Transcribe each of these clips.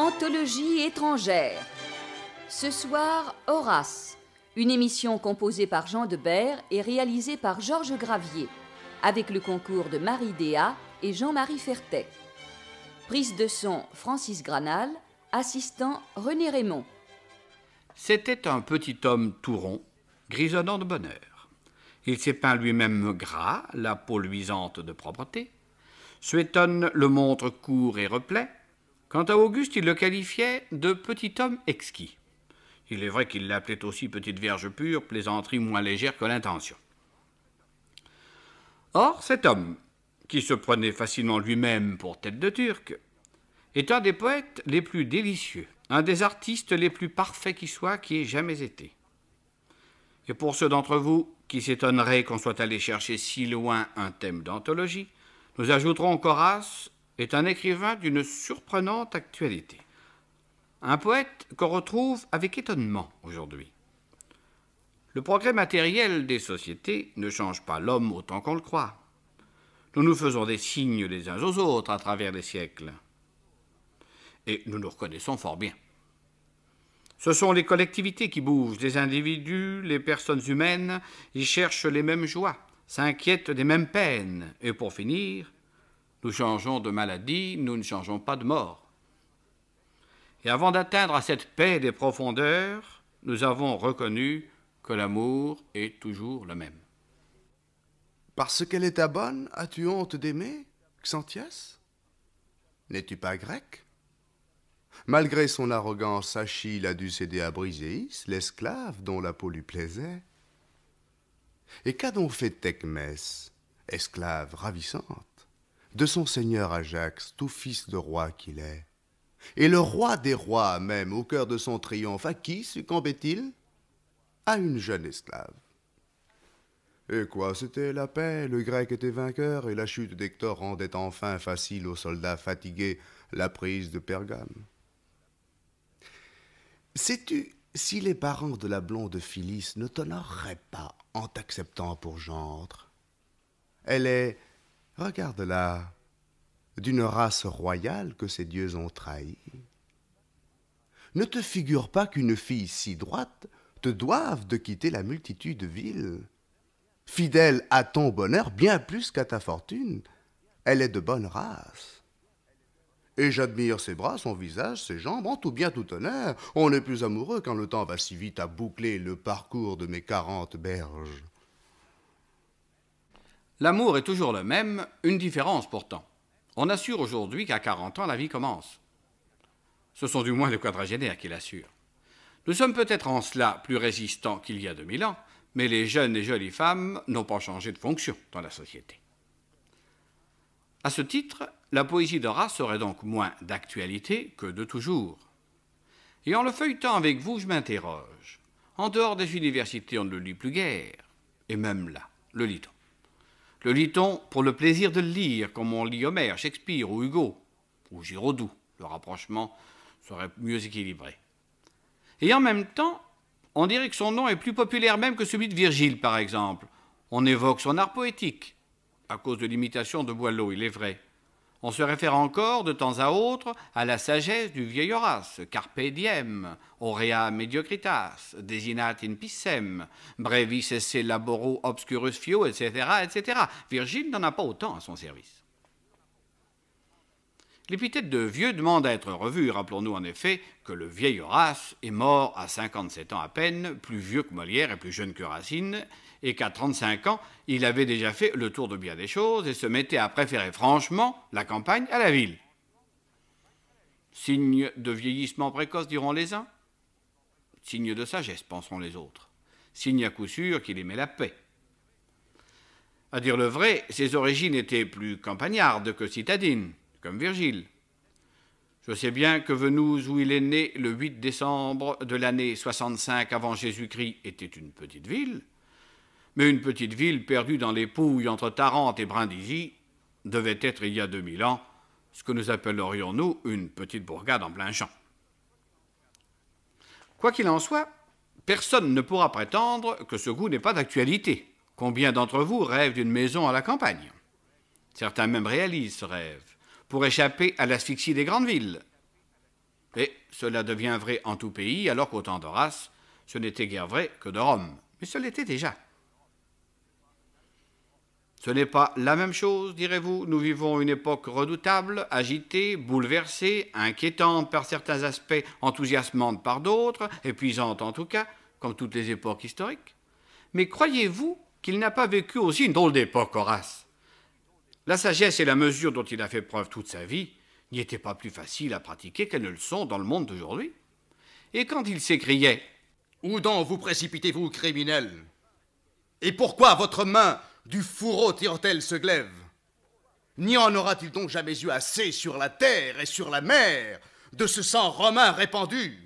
Anthologie étrangère. Ce soir, Horace, une émission composée par Jean Debert et réalisée par Georges Gravier, avec le concours de Marie Déa et Jean-Marie Fertet. Prise de son Francis Granal, assistant René Raymond. C'était un petit homme tout rond, grisonnant de bonheur. Il s'est peint lui-même gras, la peau luisante de propreté. Suétone le montre court et replet, Quant à Auguste, il le qualifiait de petit homme exquis. Il est vrai qu'il l'appelait aussi petite vierge pure, plaisanterie moins légère que l'intention. Or, cet homme, qui se prenait facilement lui-même pour tête de Turc, est un des poètes les plus délicieux, un des artistes les plus parfaits qui soit, qui ait jamais été. Et pour ceux d'entre vous qui s'étonneraient qu'on soit allé chercher si loin un thème d'anthologie, nous ajouterons qu'Horace est un écrivain d'une surprenante actualité. Un poète qu'on retrouve avec étonnement aujourd'hui. Le progrès matériel des sociétés ne change pas l'homme autant qu'on le croit. Nous nous faisons des signes les uns aux autres à travers les siècles. Et nous nous reconnaissons fort bien. Ce sont les collectivités qui bougent, les individus, les personnes humaines, ils cherchent les mêmes joies, s'inquiètent des mêmes peines, et pour finir, nous changeons de maladie, nous ne changeons pas de mort. Et avant d'atteindre à cette paix des profondeurs, nous avons reconnu que l'amour est toujours le même. Parce qu'elle est ta bonne, as-tu honte d'aimer, Xanthias N'es-tu pas grec Malgré son arrogance, Achille a dû céder à Briseis, l'esclave dont la peau lui plaisait. Et qu'a donc fait Tecmès, esclave ravissante de son seigneur Ajax, tout fils de roi qu'il est. Et le roi des rois même, au cœur de son triomphe, à qui succombait-il À une jeune esclave. Et quoi, c'était la paix, le grec était vainqueur, et la chute d'Hector rendait enfin facile aux soldats fatigués la prise de Pergame. Sais-tu si les parents de la blonde Phyllis ne t'honoreraient pas en t'acceptant pour gendre Elle est, regarde-la, d'une race royale que ces dieux ont trahie. Ne te figure pas qu'une fille si droite te doive de quitter la multitude ville, Fidèle à ton bonheur bien plus qu'à ta fortune, elle est de bonne race. Et j'admire ses bras, son visage, ses jambes, en tout bien tout honneur. On est plus amoureux quand le temps va si vite à boucler le parcours de mes quarante berges. L'amour est toujours le même, une différence pourtant. On assure aujourd'hui qu'à 40 ans, la vie commence. Ce sont du moins les quadragénaires qui l'assurent. Nous sommes peut-être en cela plus résistants qu'il y a 2000 ans, mais les jeunes et jolies femmes n'ont pas changé de fonction dans la société. À ce titre, la poésie d'Horace serait donc moins d'actualité que de toujours. Et en le feuilletant avec vous, je m'interroge. En dehors des universités, on ne le lit plus guère. Et même là, le lit-on le lit-on pour le plaisir de le lire, comme on lit Homère, Shakespeare ou Hugo, ou Giraudoux Le rapprochement serait mieux équilibré. Et en même temps, on dirait que son nom est plus populaire même que celui de Virgile, par exemple. On évoque son art poétique, à cause de l'imitation de Boileau, il est vrai. On se réfère encore de temps à autre à la sagesse du vieil Horace, Carpe diem, Aurea mediocritas, Desinat in pissem, Brevis esse laboro obscurus fio, etc., etc. Virgile n'en a pas autant à son service. L'épithète de vieux demande à être revue. Rappelons-nous en effet que le vieil Horace est mort à 57 ans à peine, plus vieux que Molière et plus jeune que Racine, et qu'à 35 ans, il avait déjà fait le tour de bien des choses et se mettait à préférer franchement la campagne à la ville. Signe de vieillissement précoce, diront les uns. Signe de sagesse, penseront les autres. Signe à coup sûr qu'il aimait la paix. À dire le vrai, ses origines étaient plus campagnardes que citadines, comme Virgile. Je sais bien que venus où il est né le 8 décembre de l'année 65 avant Jésus-Christ, était une petite ville, mais une petite ville perdue dans les Pouilles entre Tarente et Brindisi devait être il y a 2000 ans ce que nous appellerions, nous, une petite bourgade en plein champ. Quoi qu'il en soit, personne ne pourra prétendre que ce goût n'est pas d'actualité. Combien d'entre vous rêvent d'une maison à la campagne Certains même réalisent ce rêve pour échapper à l'asphyxie des grandes villes. Et cela devient vrai en tout pays, alors qu'au temps d'Horace, ce n'était guère vrai que de Rome, mais ce l'était déjà. Ce n'est pas la même chose, direz-vous. Nous vivons une époque redoutable, agitée, bouleversée, inquiétante par certains aspects, enthousiasmante par d'autres, épuisante en tout cas, comme toutes les époques historiques. Mais croyez-vous qu'il n'a pas vécu aussi une drôle d'époque, Horace La sagesse et la mesure dont il a fait preuve toute sa vie n'y étaient pas plus faciles à pratiquer qu'elles ne le sont dans le monde d'aujourd'hui. Et quand il s'écriait Où donc vous précipitez-vous, criminel Et pourquoi votre main du fourreau tire-t-elle ce glaive. N'y en aura-t-il donc jamais eu assez sur la terre et sur la mer de ce sang romain répandu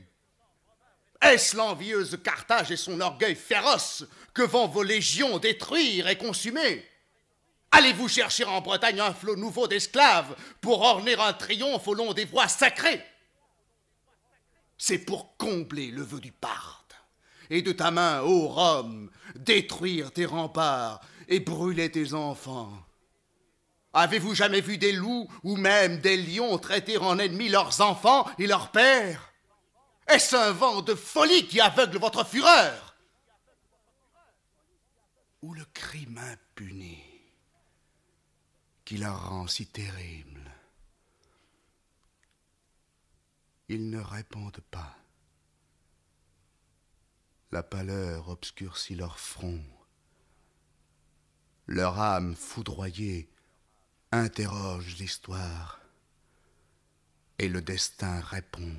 Est-ce l'envieuse Carthage et son orgueil féroce que vont vos légions détruire et consumer Allez-vous chercher en Bretagne un flot nouveau d'esclaves pour orner un triomphe au long des voies sacrées C'est pour combler le vœu du Parthe et de ta main, ô Rome, détruire tes remparts et brûlez tes enfants. Avez-vous jamais vu des loups ou même des lions traiter en ennemis leurs enfants et leurs pères Est-ce un vent de folie qui aveugle votre fureur Ou le crime impuni qui la rend si terrible Ils ne répondent pas. La pâleur obscurcit leur front. Leur âme foudroyée interroge l'histoire et le destin répond.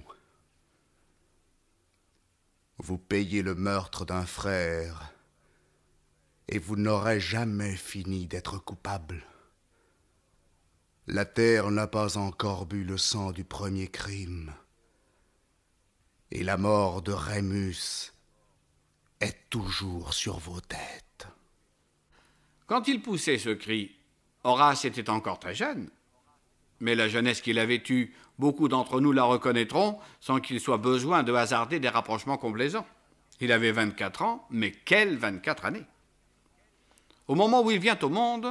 Vous payez le meurtre d'un frère et vous n'aurez jamais fini d'être coupable. La terre n'a pas encore bu le sang du premier crime et la mort de Rémus est toujours sur vos têtes. Quand il poussait ce cri, Horace était encore très jeune, mais la jeunesse qu'il avait eue, beaucoup d'entre nous la reconnaîtront sans qu'il soit besoin de hasarder des rapprochements complaisants. Il avait 24 ans, mais quelles 24 années Au moment où il vient au monde,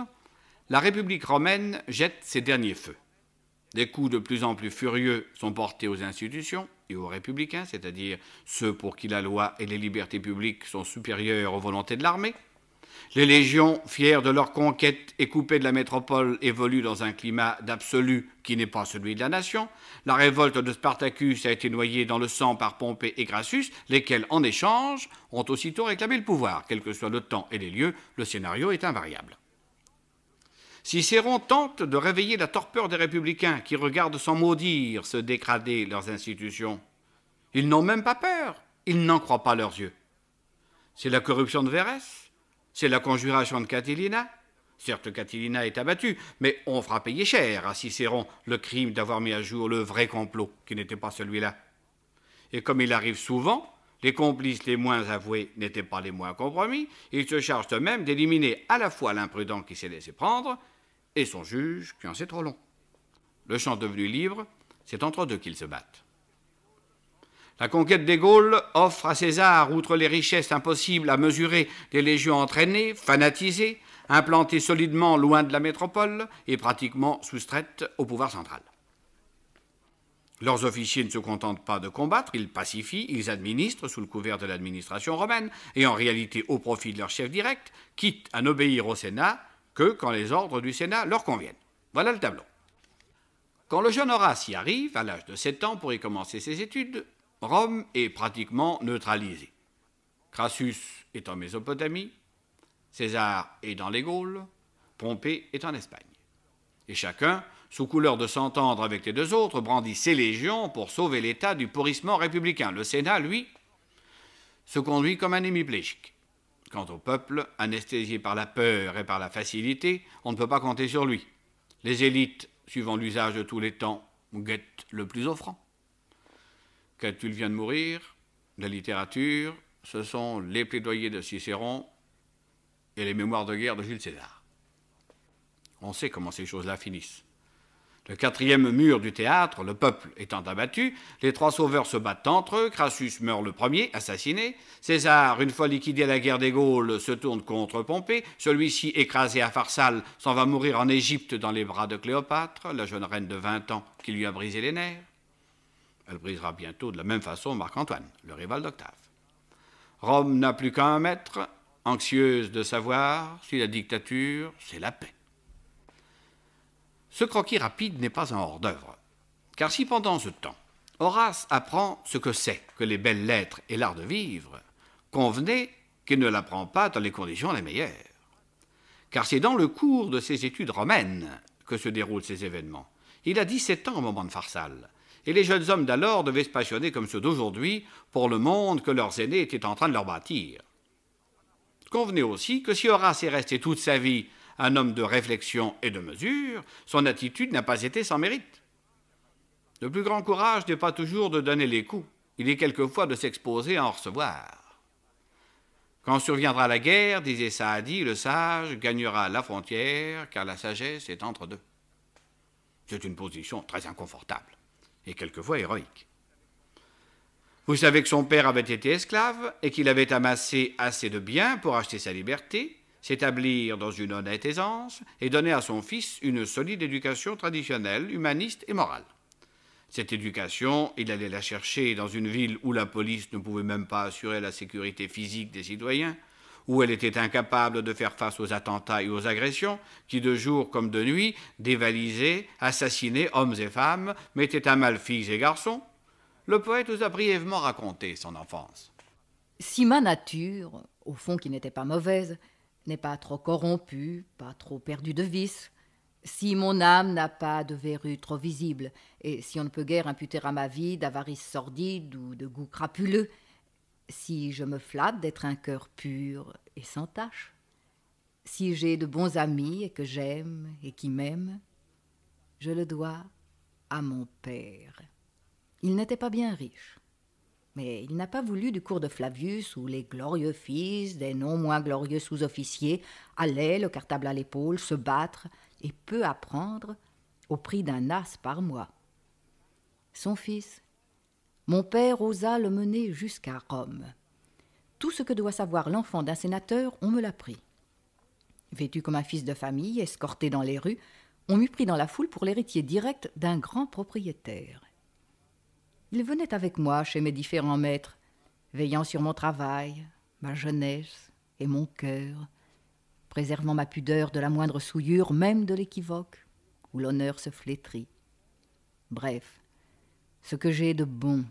la République romaine jette ses derniers feux. Des coups de plus en plus furieux sont portés aux institutions et aux républicains, c'est-à-dire ceux pour qui la loi et les libertés publiques sont supérieures aux volontés de l'armée. Les légions, fières de leur conquête et coupées de la métropole, évoluent dans un climat d'absolu qui n'est pas celui de la nation. La révolte de Spartacus a été noyée dans le sang par Pompée et Grassus, lesquels, en échange, ont aussitôt réclamé le pouvoir. Quel que soit le temps et les lieux, le scénario est invariable. Cicéron tente de réveiller la torpeur des républicains qui regardent sans maudire se dégrader leurs institutions. Ils n'ont même pas peur, ils n'en croient pas leurs yeux. C'est la corruption de Verès. C'est la conjuration de Catilina. Certes, Catilina est abattue, mais on fera payer cher à Cicéron le crime d'avoir mis à jour le vrai complot, qui n'était pas celui-là. Et comme il arrive souvent, les complices les moins avoués n'étaient pas les moins compromis, ils se chargent eux-mêmes d'éliminer à la fois l'imprudent qui s'est laissé prendre et son juge qui en sait trop long. Le champ devenu libre, c'est entre deux qu'ils se battent. La conquête des Gaules offre à César, outre les richesses impossibles à mesurer des légions entraînées, fanatisées, implantées solidement loin de la métropole et pratiquement soustraites au pouvoir central. Leurs officiers ne se contentent pas de combattre, ils pacifient, ils administrent sous le couvert de l'administration romaine et en réalité au profit de leur chef direct, quitte à n'obéir au Sénat que quand les ordres du Sénat leur conviennent. Voilà le tableau. Quand le jeune Horace y arrive, à l'âge de 7 ans, pour y commencer ses études, Rome est pratiquement neutralisée. Crassus est en Mésopotamie, César est dans les Gaules, Pompée est en Espagne. Et chacun, sous couleur de s'entendre avec les deux autres, brandit ses légions pour sauver l'État du pourrissement républicain. Le Sénat, lui, se conduit comme un hémiplégique. Quant au peuple, anesthésié par la peur et par la facilité, on ne peut pas compter sur lui. Les élites, suivant l'usage de tous les temps, guettent le plus offrant quand il vient de mourir, La littérature, ce sont les plaidoyers de Cicéron et les mémoires de guerre de Jules César. On sait comment ces choses-là finissent. Le quatrième mur du théâtre, le peuple étant abattu, les trois sauveurs se battent entre eux, Crassus meurt le premier, assassiné, César, une fois liquidé à la guerre des Gaules, se tourne contre Pompée, celui-ci, écrasé à Farsal, s'en va mourir en Égypte dans les bras de Cléopâtre, la jeune reine de 20 ans qui lui a brisé les nerfs. Elle brisera bientôt de la même façon Marc-Antoine, le rival d'Octave. Rome n'a plus qu'un maître, anxieuse de savoir si la dictature, c'est la paix. Ce croquis rapide n'est pas un hors-d'œuvre, car si pendant ce temps, Horace apprend ce que c'est que les belles lettres et l'art de vivre, convenez qu'il ne l'apprend pas dans les conditions les meilleures. Car c'est dans le cours de ses études romaines que se déroulent ces événements. Il a 17 ans au moment de Farsale et les jeunes hommes d'alors devaient se passionner comme ceux d'aujourd'hui pour le monde que leurs aînés étaient en train de leur bâtir. Convenez aussi que si Horace est resté toute sa vie un homme de réflexion et de mesure, son attitude n'a pas été sans mérite. Le plus grand courage n'est pas toujours de donner les coups, il est quelquefois de s'exposer à en recevoir. Quand surviendra la guerre, disait Saadi, le sage gagnera la frontière, car la sagesse est entre deux. C'est une position très inconfortable et quelquefois héroïque. Vous savez que son père avait été esclave et qu'il avait amassé assez de biens pour acheter sa liberté, s'établir dans une honnête aisance et donner à son fils une solide éducation traditionnelle, humaniste et morale. Cette éducation, il allait la chercher dans une ville où la police ne pouvait même pas assurer la sécurité physique des citoyens, où elle était incapable de faire face aux attentats et aux agressions qui, de jour comme de nuit, dévalisaient, assassinaient hommes et femmes, mettaient à mal filles et garçons, le poète nous a brièvement raconté son enfance. Si ma nature, au fond qui n'était pas mauvaise, n'est pas trop corrompue, pas trop perdue de vice, si mon âme n'a pas de verrues trop visibles, et si on ne peut guère imputer à ma vie d'avarice sordide ou de goût crapuleux, si je me flatte d'être un cœur pur et sans tache, si j'ai de bons amis et que j'aime et qui m'aiment, je le dois à mon père. Il n'était pas bien riche, mais il n'a pas voulu du cours de Flavius où les glorieux fils des non moins glorieux sous-officiers allaient, le cartable à l'épaule, se battre et peu apprendre au prix d'un as par mois. Son fils mon père osa le mener jusqu'à Rome. Tout ce que doit savoir l'enfant d'un sénateur, on me l'a pris. Vêtu comme un fils de famille, escorté dans les rues, on m'eût pris dans la foule pour l'héritier direct d'un grand propriétaire. Il venait avec moi chez mes différents maîtres, veillant sur mon travail, ma jeunesse et mon cœur, préservant ma pudeur de la moindre souillure, même de l'équivoque, où l'honneur se flétrit. Bref, ce que j'ai de bon,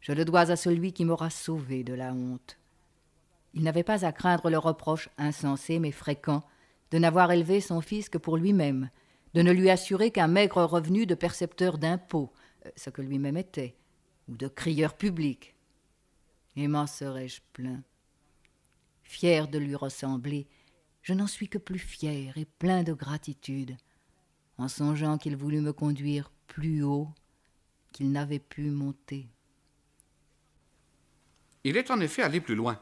je le dois à celui qui m'aura sauvé de la honte. Il n'avait pas à craindre le reproche insensé mais fréquent de n'avoir élevé son fils que pour lui-même, de ne lui assurer qu'un maigre revenu de percepteur d'impôts, euh, ce que lui-même était, ou de crieur public. Et m'en serais-je plein Fier de lui ressembler, je n'en suis que plus fier et plein de gratitude, en songeant qu'il voulut me conduire plus haut n'avait pu monter. Il est en effet allé plus loin,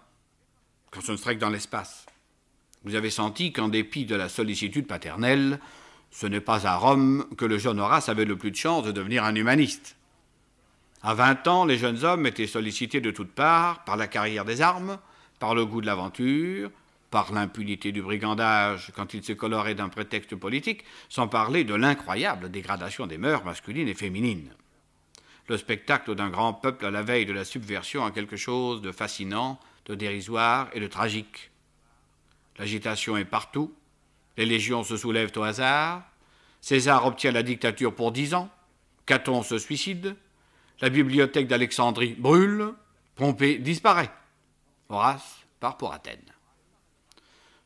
quand Strike dans l'espace. Vous avez senti qu'en dépit de la sollicitude paternelle, ce n'est pas à Rome que le jeune Horace avait le plus de chance de devenir un humaniste. À vingt ans, les jeunes hommes étaient sollicités de toutes parts par la carrière des armes, par le goût de l'aventure, par l'impunité du brigandage quand il se colorait d'un prétexte politique, sans parler de l'incroyable dégradation des mœurs masculines et féminines le spectacle d'un grand peuple à la veille de la subversion a quelque chose de fascinant, de dérisoire et de tragique. L'agitation est partout, les légions se soulèvent au hasard, César obtient la dictature pour dix ans, Caton se suicide, la bibliothèque d'Alexandrie brûle, Pompée disparaît, Horace part pour Athènes.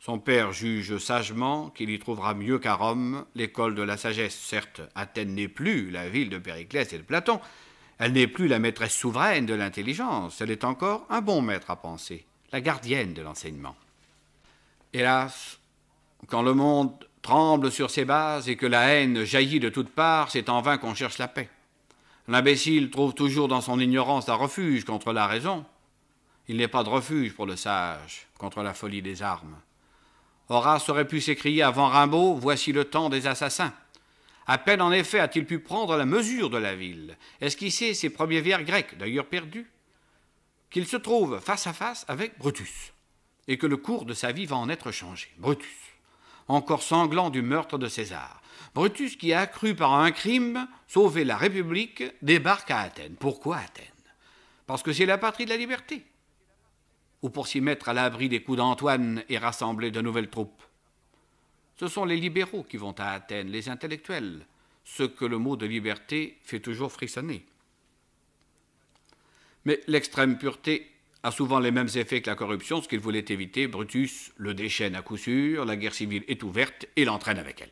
Son père juge sagement qu'il y trouvera mieux qu'à Rome l'école de la sagesse. Certes, Athènes n'est plus la ville de Périclès et de Platon, elle n'est plus la maîtresse souveraine de l'intelligence, elle est encore un bon maître à penser, la gardienne de l'enseignement. Hélas, quand le monde tremble sur ses bases et que la haine jaillit de toutes parts, c'est en vain qu'on cherche la paix. L'imbécile trouve toujours dans son ignorance un refuge contre la raison. Il n'est pas de refuge pour le sage contre la folie des armes. Horace aurait pu s'écrier avant Rimbaud Voici le temps des assassins. À peine en effet a-t-il pu prendre la mesure de la ville, esquisser ses premiers vers grecs, d'ailleurs perdus, qu'il se trouve face à face avec Brutus, et que le cours de sa vie va en être changé. Brutus, encore sanglant du meurtre de César. Brutus, qui a cru par un crime sauver la République, débarque à Athènes. Pourquoi Athènes Parce que c'est la patrie de la liberté. Ou pour s'y mettre à l'abri des coups d'Antoine et rassembler de nouvelles troupes ce sont les libéraux qui vont à Athènes, les intellectuels, ce que le mot de liberté fait toujours frissonner. Mais l'extrême pureté a souvent les mêmes effets que la corruption, ce qu'il voulait éviter. Brutus le déchaîne à coup sûr, la guerre civile est ouverte et l'entraîne avec elle.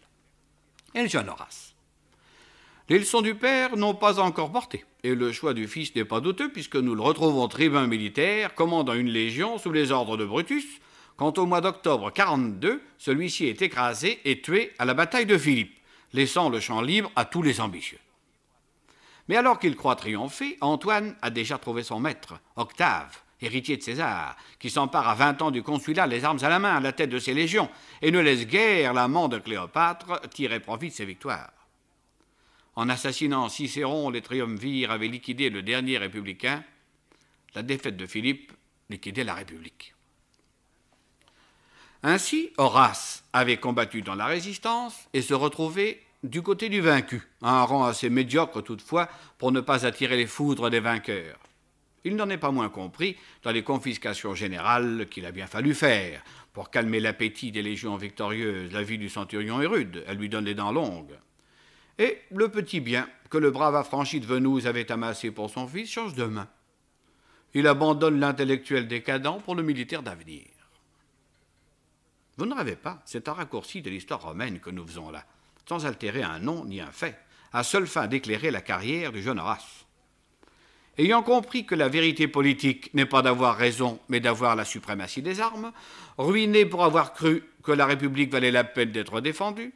Et le Horace. Les leçons du père n'ont pas encore porté, et le choix du fils n'est pas douteux, puisque nous le retrouvons tribun militaire, commandant une légion sous les ordres de Brutus, Quant au mois d'octobre 42, celui-ci est écrasé et tué à la bataille de Philippe, laissant le champ libre à tous les ambitieux. Mais alors qu'il croit triompher, Antoine a déjà trouvé son maître, Octave, héritier de César, qui s'empare à 20 ans du consulat, les armes à la main, à la tête de ses légions, et ne laisse guère l'amant de Cléopâtre tirer profit de ses victoires. En assassinant Cicéron, les triumvirs avaient liquidé le dernier républicain. La défaite de Philippe liquidait la République. Ainsi, Horace avait combattu dans la résistance et se retrouvait du côté du vaincu, un rang assez médiocre toutefois pour ne pas attirer les foudres des vainqueurs. Il n'en est pas moins compris dans les confiscations générales qu'il a bien fallu faire. Pour calmer l'appétit des légions victorieuses, la vie du centurion est rude, elle lui donne les dents longues. Et le petit bien que le brave affranchi de Venouse avait amassé pour son fils change de main. Il abandonne l'intellectuel décadent pour le militaire d'avenir. Vous ne rêvez pas, c'est un raccourci de l'histoire romaine que nous faisons là, sans altérer un nom ni un fait, à seule fin d'éclairer la carrière du jeune Horace. Ayant compris que la vérité politique n'est pas d'avoir raison, mais d'avoir la suprématie des armes, ruiné pour avoir cru que la République valait la peine d'être défendue,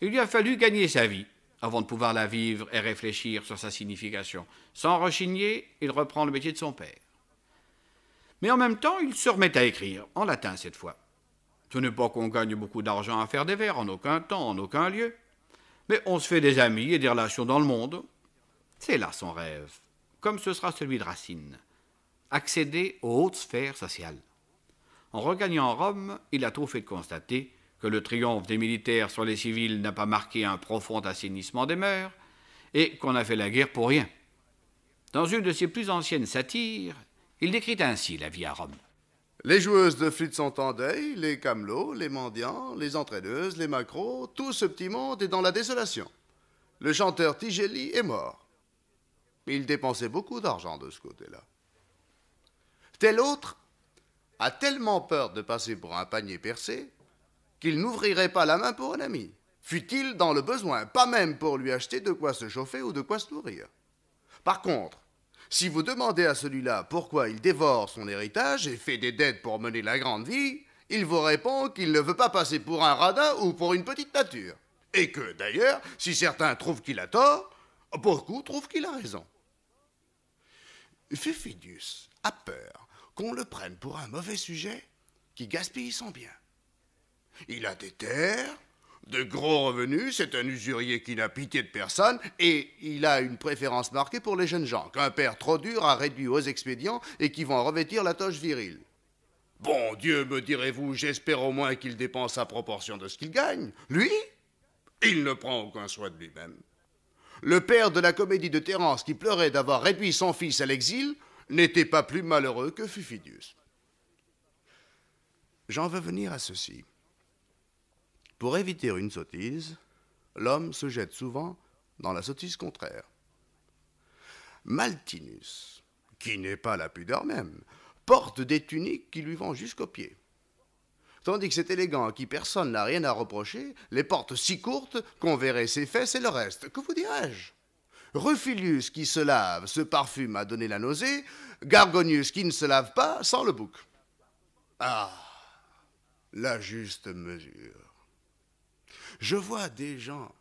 il lui a fallu gagner sa vie avant de pouvoir la vivre et réfléchir sur sa signification. Sans rechigner, il reprend le métier de son père. Mais en même temps, il se remet à écrire, en latin cette fois, ce n'est pas qu'on gagne beaucoup d'argent à faire des vers, en aucun temps, en aucun lieu. Mais on se fait des amis et des relations dans le monde. C'est là son rêve, comme ce sera celui de Racine. Accéder aux hautes sphères sociales. En regagnant Rome, il a trop fait de constater que le triomphe des militaires sur les civils n'a pas marqué un profond assainissement des mœurs, et qu'on a fait la guerre pour rien. Dans une de ses plus anciennes satires, il décrit ainsi la vie à Rome. Les joueuses de flûte sont en deuil, les camelots, les mendiants, les entraîneuses, les macros, tout ce petit monde est dans la désolation. Le chanteur Tigelli est mort. Il dépensait beaucoup d'argent de ce côté-là. Tel autre a tellement peur de passer pour un panier percé qu'il n'ouvrirait pas la main pour un ami, fût il dans le besoin, pas même pour lui acheter de quoi se chauffer ou de quoi se nourrir. Par contre, si vous demandez à celui-là pourquoi il dévore son héritage et fait des dettes pour mener la grande vie, il vous répond qu'il ne veut pas passer pour un radin ou pour une petite nature. Et que, d'ailleurs, si certains trouvent qu'il a tort, beaucoup trouvent qu'il a raison. Fufidius a peur qu'on le prenne pour un mauvais sujet qui gaspille son bien. Il a des terres, de gros revenus, c'est un usurier qui n'a pitié de personne et il a une préférence marquée pour les jeunes gens, qu'un père trop dur a réduit aux expédients et qui vont revêtir la toche virile. Bon Dieu, me direz-vous, j'espère au moins qu'il dépense à proportion de ce qu'il gagne. Lui, il ne prend aucun soin de lui-même. Le père de la comédie de Terence, qui pleurait d'avoir réduit son fils à l'exil, n'était pas plus malheureux que Fufidius. J'en veux venir à ceci. Pour éviter une sottise, l'homme se jette souvent dans la sottise contraire. Maltinus, qui n'est pas la pudeur même, porte des tuniques qui lui vont jusqu'aux pieds. Tandis que cet élégant à qui personne n'a rien à reprocher les porte si courtes qu'on verrait ses fesses et le reste. Que vous dirais-je Rufilius qui se lave, se parfume à donner la nausée, Gargonius qui ne se lave pas, sans le bouc. Ah, la juste mesure. Je vois des gens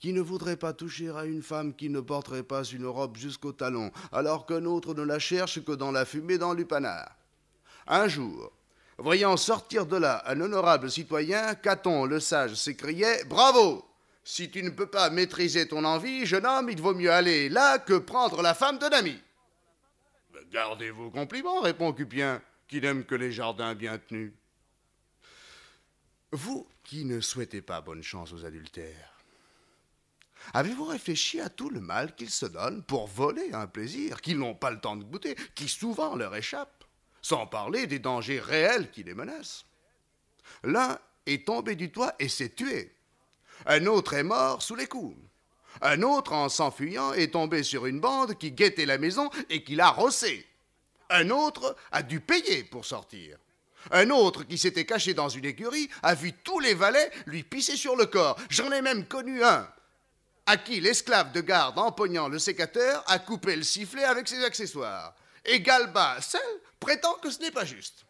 qui ne voudraient pas toucher à une femme qui ne porterait pas une robe jusqu'au talon, alors qu'un autre ne la cherche que dans la fumée dans l'upanard. Un jour, voyant sortir de là un honorable citoyen, Caton le sage s'écriait Bravo Si tu ne peux pas maîtriser ton envie, jeune homme, il vaut mieux aller là que prendre la femme d'un ami. Gardez vos compliments, répond Cupien, qui n'aime que les jardins bien tenus. Vous qui ne souhaitez pas bonne chance aux adultères, avez-vous réfléchi à tout le mal qu'ils se donnent pour voler un plaisir qu'ils n'ont pas le temps de goûter, qui souvent leur échappe, sans parler des dangers réels qui les menacent L'un est tombé du toit et s'est tué. Un autre est mort sous les coups. Un autre, en s'enfuyant, est tombé sur une bande qui guettait la maison et qui l'a rossé. Un autre a dû payer pour sortir. Un autre qui s'était caché dans une écurie a vu tous les valets lui pisser sur le corps. J'en ai même connu un à qui l'esclave de garde, en pognant le sécateur, a coupé le sifflet avec ses accessoires. Et Galba, seul, prétend que ce n'est pas juste.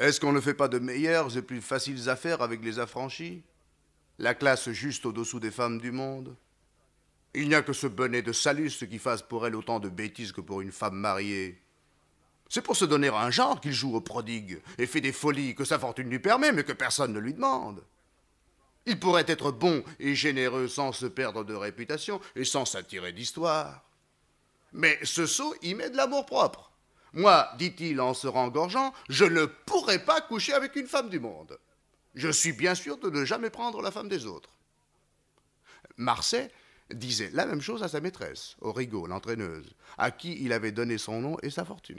Est-ce qu'on ne fait pas de meilleures et plus faciles affaires avec les affranchis La classe juste au-dessous des femmes du monde Il n'y a que ce bonnet de Salus qui fasse pour elle autant de bêtises que pour une femme mariée. C'est pour se donner un genre qu'il joue au prodigue et fait des folies que sa fortune lui permet, mais que personne ne lui demande. Il pourrait être bon et généreux sans se perdre de réputation et sans s'attirer d'histoire. Mais ce sot y met de l'amour-propre. Moi, dit-il en se rengorgeant, je ne pourrais pas coucher avec une femme du monde. Je suis bien sûr de ne jamais prendre la femme des autres. Marsay disait la même chose à sa maîtresse, Origo, l'entraîneuse, à qui il avait donné son nom et sa fortune.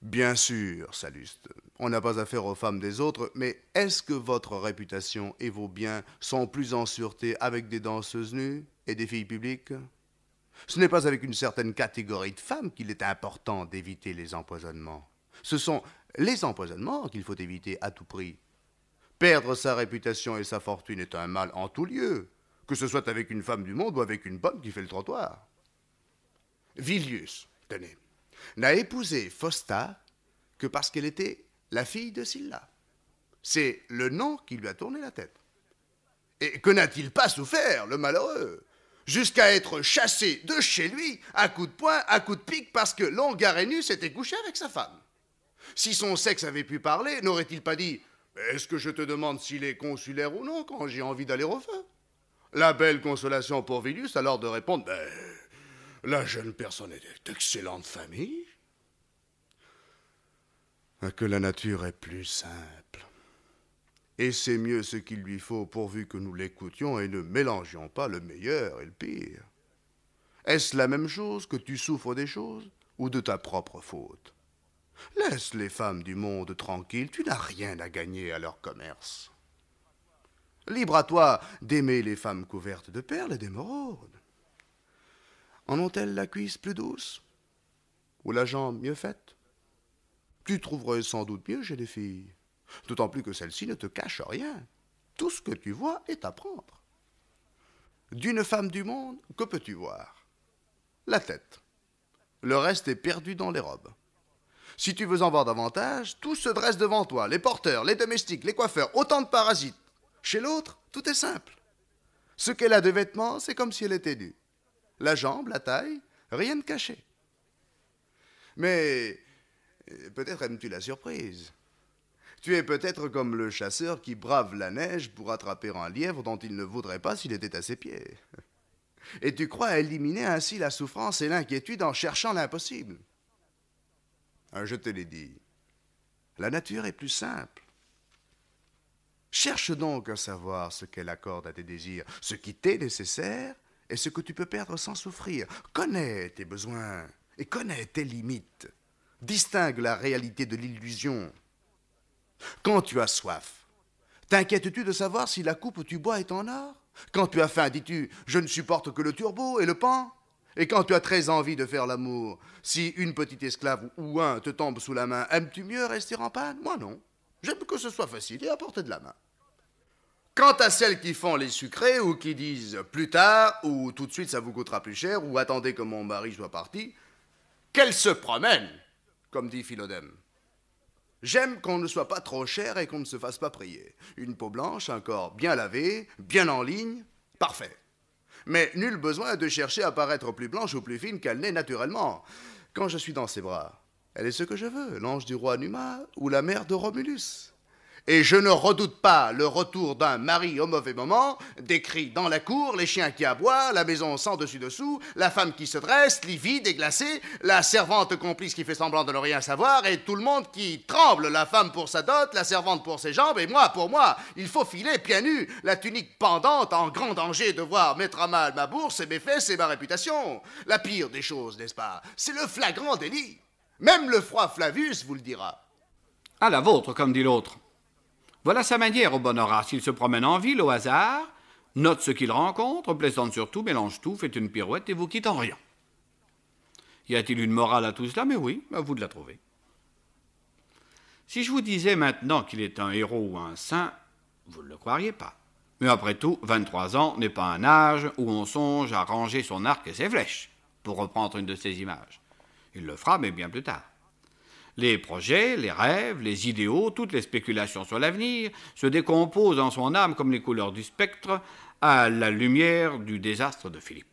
Bien sûr, Salluste, on n'a pas affaire aux femmes des autres, mais est-ce que votre réputation et vos biens sont plus en sûreté avec des danseuses nues et des filles publiques Ce n'est pas avec une certaine catégorie de femmes qu'il est important d'éviter les empoisonnements. Ce sont les empoisonnements qu'il faut éviter à tout prix. Perdre sa réputation et sa fortune est un mal en tout lieu, que ce soit avec une femme du monde ou avec une bonne qui fait le trottoir. Vilius, tenez n'a épousé Fausta que parce qu'elle était la fille de Sylla. C'est le nom qui lui a tourné la tête. Et que n'a-t-il pas souffert, le malheureux Jusqu'à être chassé de chez lui à coups de poing, à coups de pique, parce que Longarénus était couché avec sa femme. Si son sexe avait pu parler, n'aurait-il pas dit Est-ce que je te demande s'il est consulaire ou non quand j'ai envie d'aller au feu La belle consolation pour Vilius alors de répondre ben, la jeune personne est d'excellente famille. Ah, que la nature est plus simple. Et c'est mieux ce qu'il lui faut pourvu que nous l'écoutions et ne mélangions pas le meilleur et le pire. Est-ce la même chose que tu souffres des choses ou de ta propre faute Laisse les femmes du monde tranquilles, tu n'as rien à gagner à leur commerce. Libre à toi d'aimer les femmes couvertes de perles et d'émeraudes. En ont-elles la cuisse plus douce Ou la jambe mieux faite Tu trouverais sans doute mieux chez les filles, d'autant plus que celle-ci ne te cache rien. Tout ce que tu vois est à prendre. D'une femme du monde, que peux-tu voir La tête. Le reste est perdu dans les robes. Si tu veux en voir davantage, tout se dresse devant toi, les porteurs, les domestiques, les coiffeurs, autant de parasites. Chez l'autre, tout est simple. Ce qu'elle a de vêtements, c'est comme si elle était nue la jambe, la taille, rien de caché. Mais euh, peut-être aimes-tu la surprise. Tu es peut-être comme le chasseur qui brave la neige pour attraper un lièvre dont il ne voudrait pas s'il était à ses pieds. Et tu crois éliminer ainsi la souffrance et l'inquiétude en cherchant l'impossible. Ah, je te l'ai dit, la nature est plus simple. Cherche donc à savoir ce qu'elle accorde à tes désirs, ce qui t'est nécessaire, et ce que tu peux perdre sans souffrir. Connais tes besoins et connais tes limites. Distingue la réalité de l'illusion. Quand tu as soif, t'inquiètes-tu de savoir si la coupe où tu bois est en or Quand tu as faim, dis-tu, je ne supporte que le turbo et le pan et quand tu as très envie de faire l'amour, si une petite esclave ou un te tombe sous la main, aimes-tu mieux rester en panne Moi non. J'aime que ce soit facile et à portée de la main. Quant à celles qui font les sucrés ou qui disent plus tard ou tout de suite ça vous coûtera plus cher ou attendez que mon mari soit parti, qu'elles se promènent, comme dit Philodème. J'aime qu'on ne soit pas trop cher et qu'on ne se fasse pas prier. Une peau blanche, un corps bien lavé, bien en ligne, parfait. Mais nul besoin de chercher à paraître plus blanche ou plus fine qu'elle n'est naturellement. Quand je suis dans ses bras, elle est ce que je veux, l'ange du roi Numa ou la mère de Romulus. Et je ne redoute pas le retour d'un mari au mauvais moment, des cris dans la cour, les chiens qui aboient, la maison sans dessus-dessous, la femme qui se dresse, livide et glacée, la servante complice qui fait semblant de ne rien savoir, et tout le monde qui tremble, la femme pour sa dot, la servante pour ses jambes, et moi pour moi. Il faut filer pieds nus, la tunique pendante, en grand danger de voir mettre à mal ma bourse et mes fesses et ma réputation. La pire des choses, n'est-ce pas C'est le flagrant délit. Même le froid Flavius vous le dira. À la vôtre, comme dit l'autre. Voilà sa manière au bon Horace. Il se promène en ville au hasard, note ce qu'il rencontre, plaisante surtout, mélange tout, fait une pirouette et vous quitte en riant. Y a-t-il une morale à tout cela Mais oui, à vous de la trouver. Si je vous disais maintenant qu'il est un héros ou un saint, vous ne le croiriez pas. Mais après tout, 23 ans n'est pas un âge où on songe à ranger son arc et ses flèches, pour reprendre une de ces images. Il le fera, mais bien plus tard. Les projets, les rêves, les idéaux, toutes les spéculations sur l'avenir se décomposent en son âme comme les couleurs du spectre à la lumière du désastre de Philippe.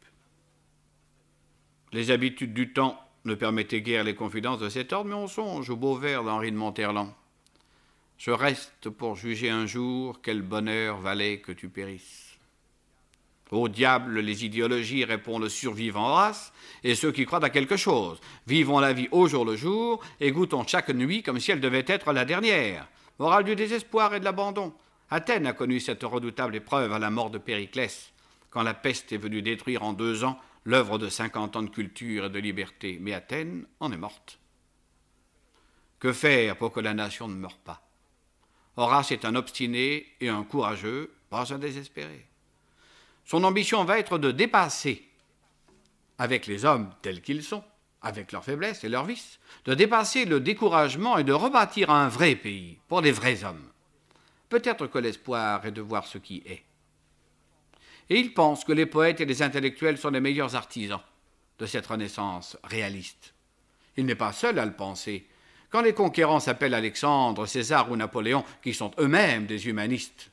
Les habitudes du temps ne permettaient guère les confidences de cet ordre, mais on songe au beau vers d'Henri de Monterland. Je reste pour juger un jour quel bonheur valait que tu périsses. Au diable les idéologies, répond le survivant Horace, et ceux qui croient à quelque chose. Vivons la vie au jour le jour et goûtons chaque nuit comme si elle devait être la dernière. Morale du désespoir et de l'abandon. Athènes a connu cette redoutable épreuve à la mort de Périclès, quand la peste est venue détruire en deux ans l'œuvre de cinquante ans de culture et de liberté. Mais Athènes en est morte. Que faire pour que la nation ne meure pas Horace est un obstiné et un courageux, pas un désespéré. Son ambition va être de dépasser, avec les hommes tels qu'ils sont, avec leurs faiblesses et leurs vices, de dépasser le découragement et de rebâtir un vrai pays pour des vrais hommes. Peut-être que l'espoir est de voir ce qui est. Et il pense que les poètes et les intellectuels sont les meilleurs artisans de cette renaissance réaliste. Il n'est pas seul à le penser. Quand les conquérants s'appellent Alexandre, César ou Napoléon, qui sont eux-mêmes des humanistes,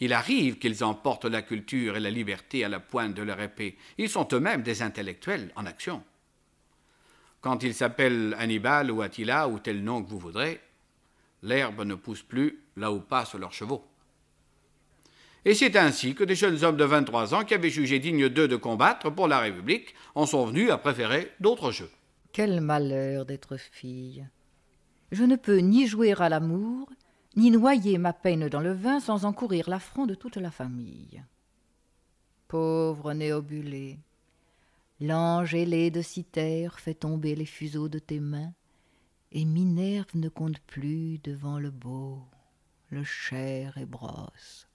il arrive qu'ils emportent la culture et la liberté à la pointe de leur épée. Ils sont eux-mêmes des intellectuels en action. Quand ils s'appellent Hannibal ou Attila ou tel nom que vous voudrez, l'herbe ne pousse plus là où passent leurs chevaux. Et c'est ainsi que des jeunes hommes de 23 ans qui avaient jugé digne d'eux de combattre pour la République en sont venus à préférer d'autres jeux. Quel malheur d'être fille. Je ne peux ni jouer à l'amour, ni noyer ma peine dans le vin sans encourir l'affront de toute la famille. Pauvre néobulé, l'ange ailé de Citerre fait tomber les fuseaux de tes mains, et Minerve ne compte plus devant le beau, le cher et brosse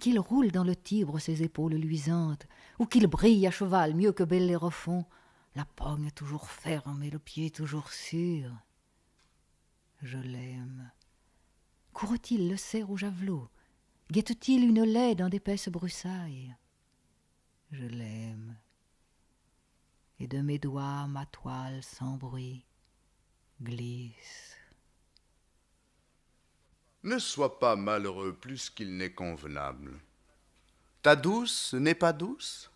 qu'il roule dans le Tibre ses épaules luisantes, ou qu'il brille à cheval mieux que Bellérophon, la pogne toujours ferme et le pied toujours sûr. Je l'aime. Court-il le cerf au javelot Guette-t-il une laie dans d'épaisses broussailles Je l'aime. Et de mes doigts ma toile sans bruit glisse. Ne sois pas malheureux plus qu'il n'est convenable. Ta douce n'est pas douce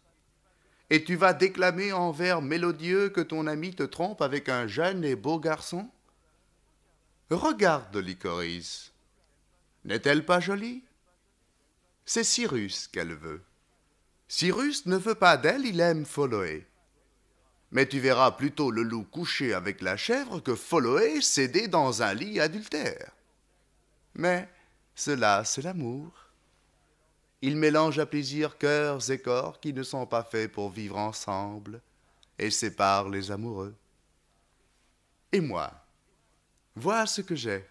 Et tu vas déclamer en vers mélodieux que ton ami te trompe avec un jeune et beau garçon Regarde, Licorice, n'est-elle pas jolie C'est Cyrus qu'elle veut. Cyrus ne veut pas d'elle, il aime Foloé. Mais tu verras plutôt le loup couché avec la chèvre que Foloé cédé dans un lit adultère. Mais cela, c'est l'amour. Il mélange à plaisir cœurs et corps qui ne sont pas faits pour vivre ensemble et sépare les amoureux. Et moi, vois ce que j'ai.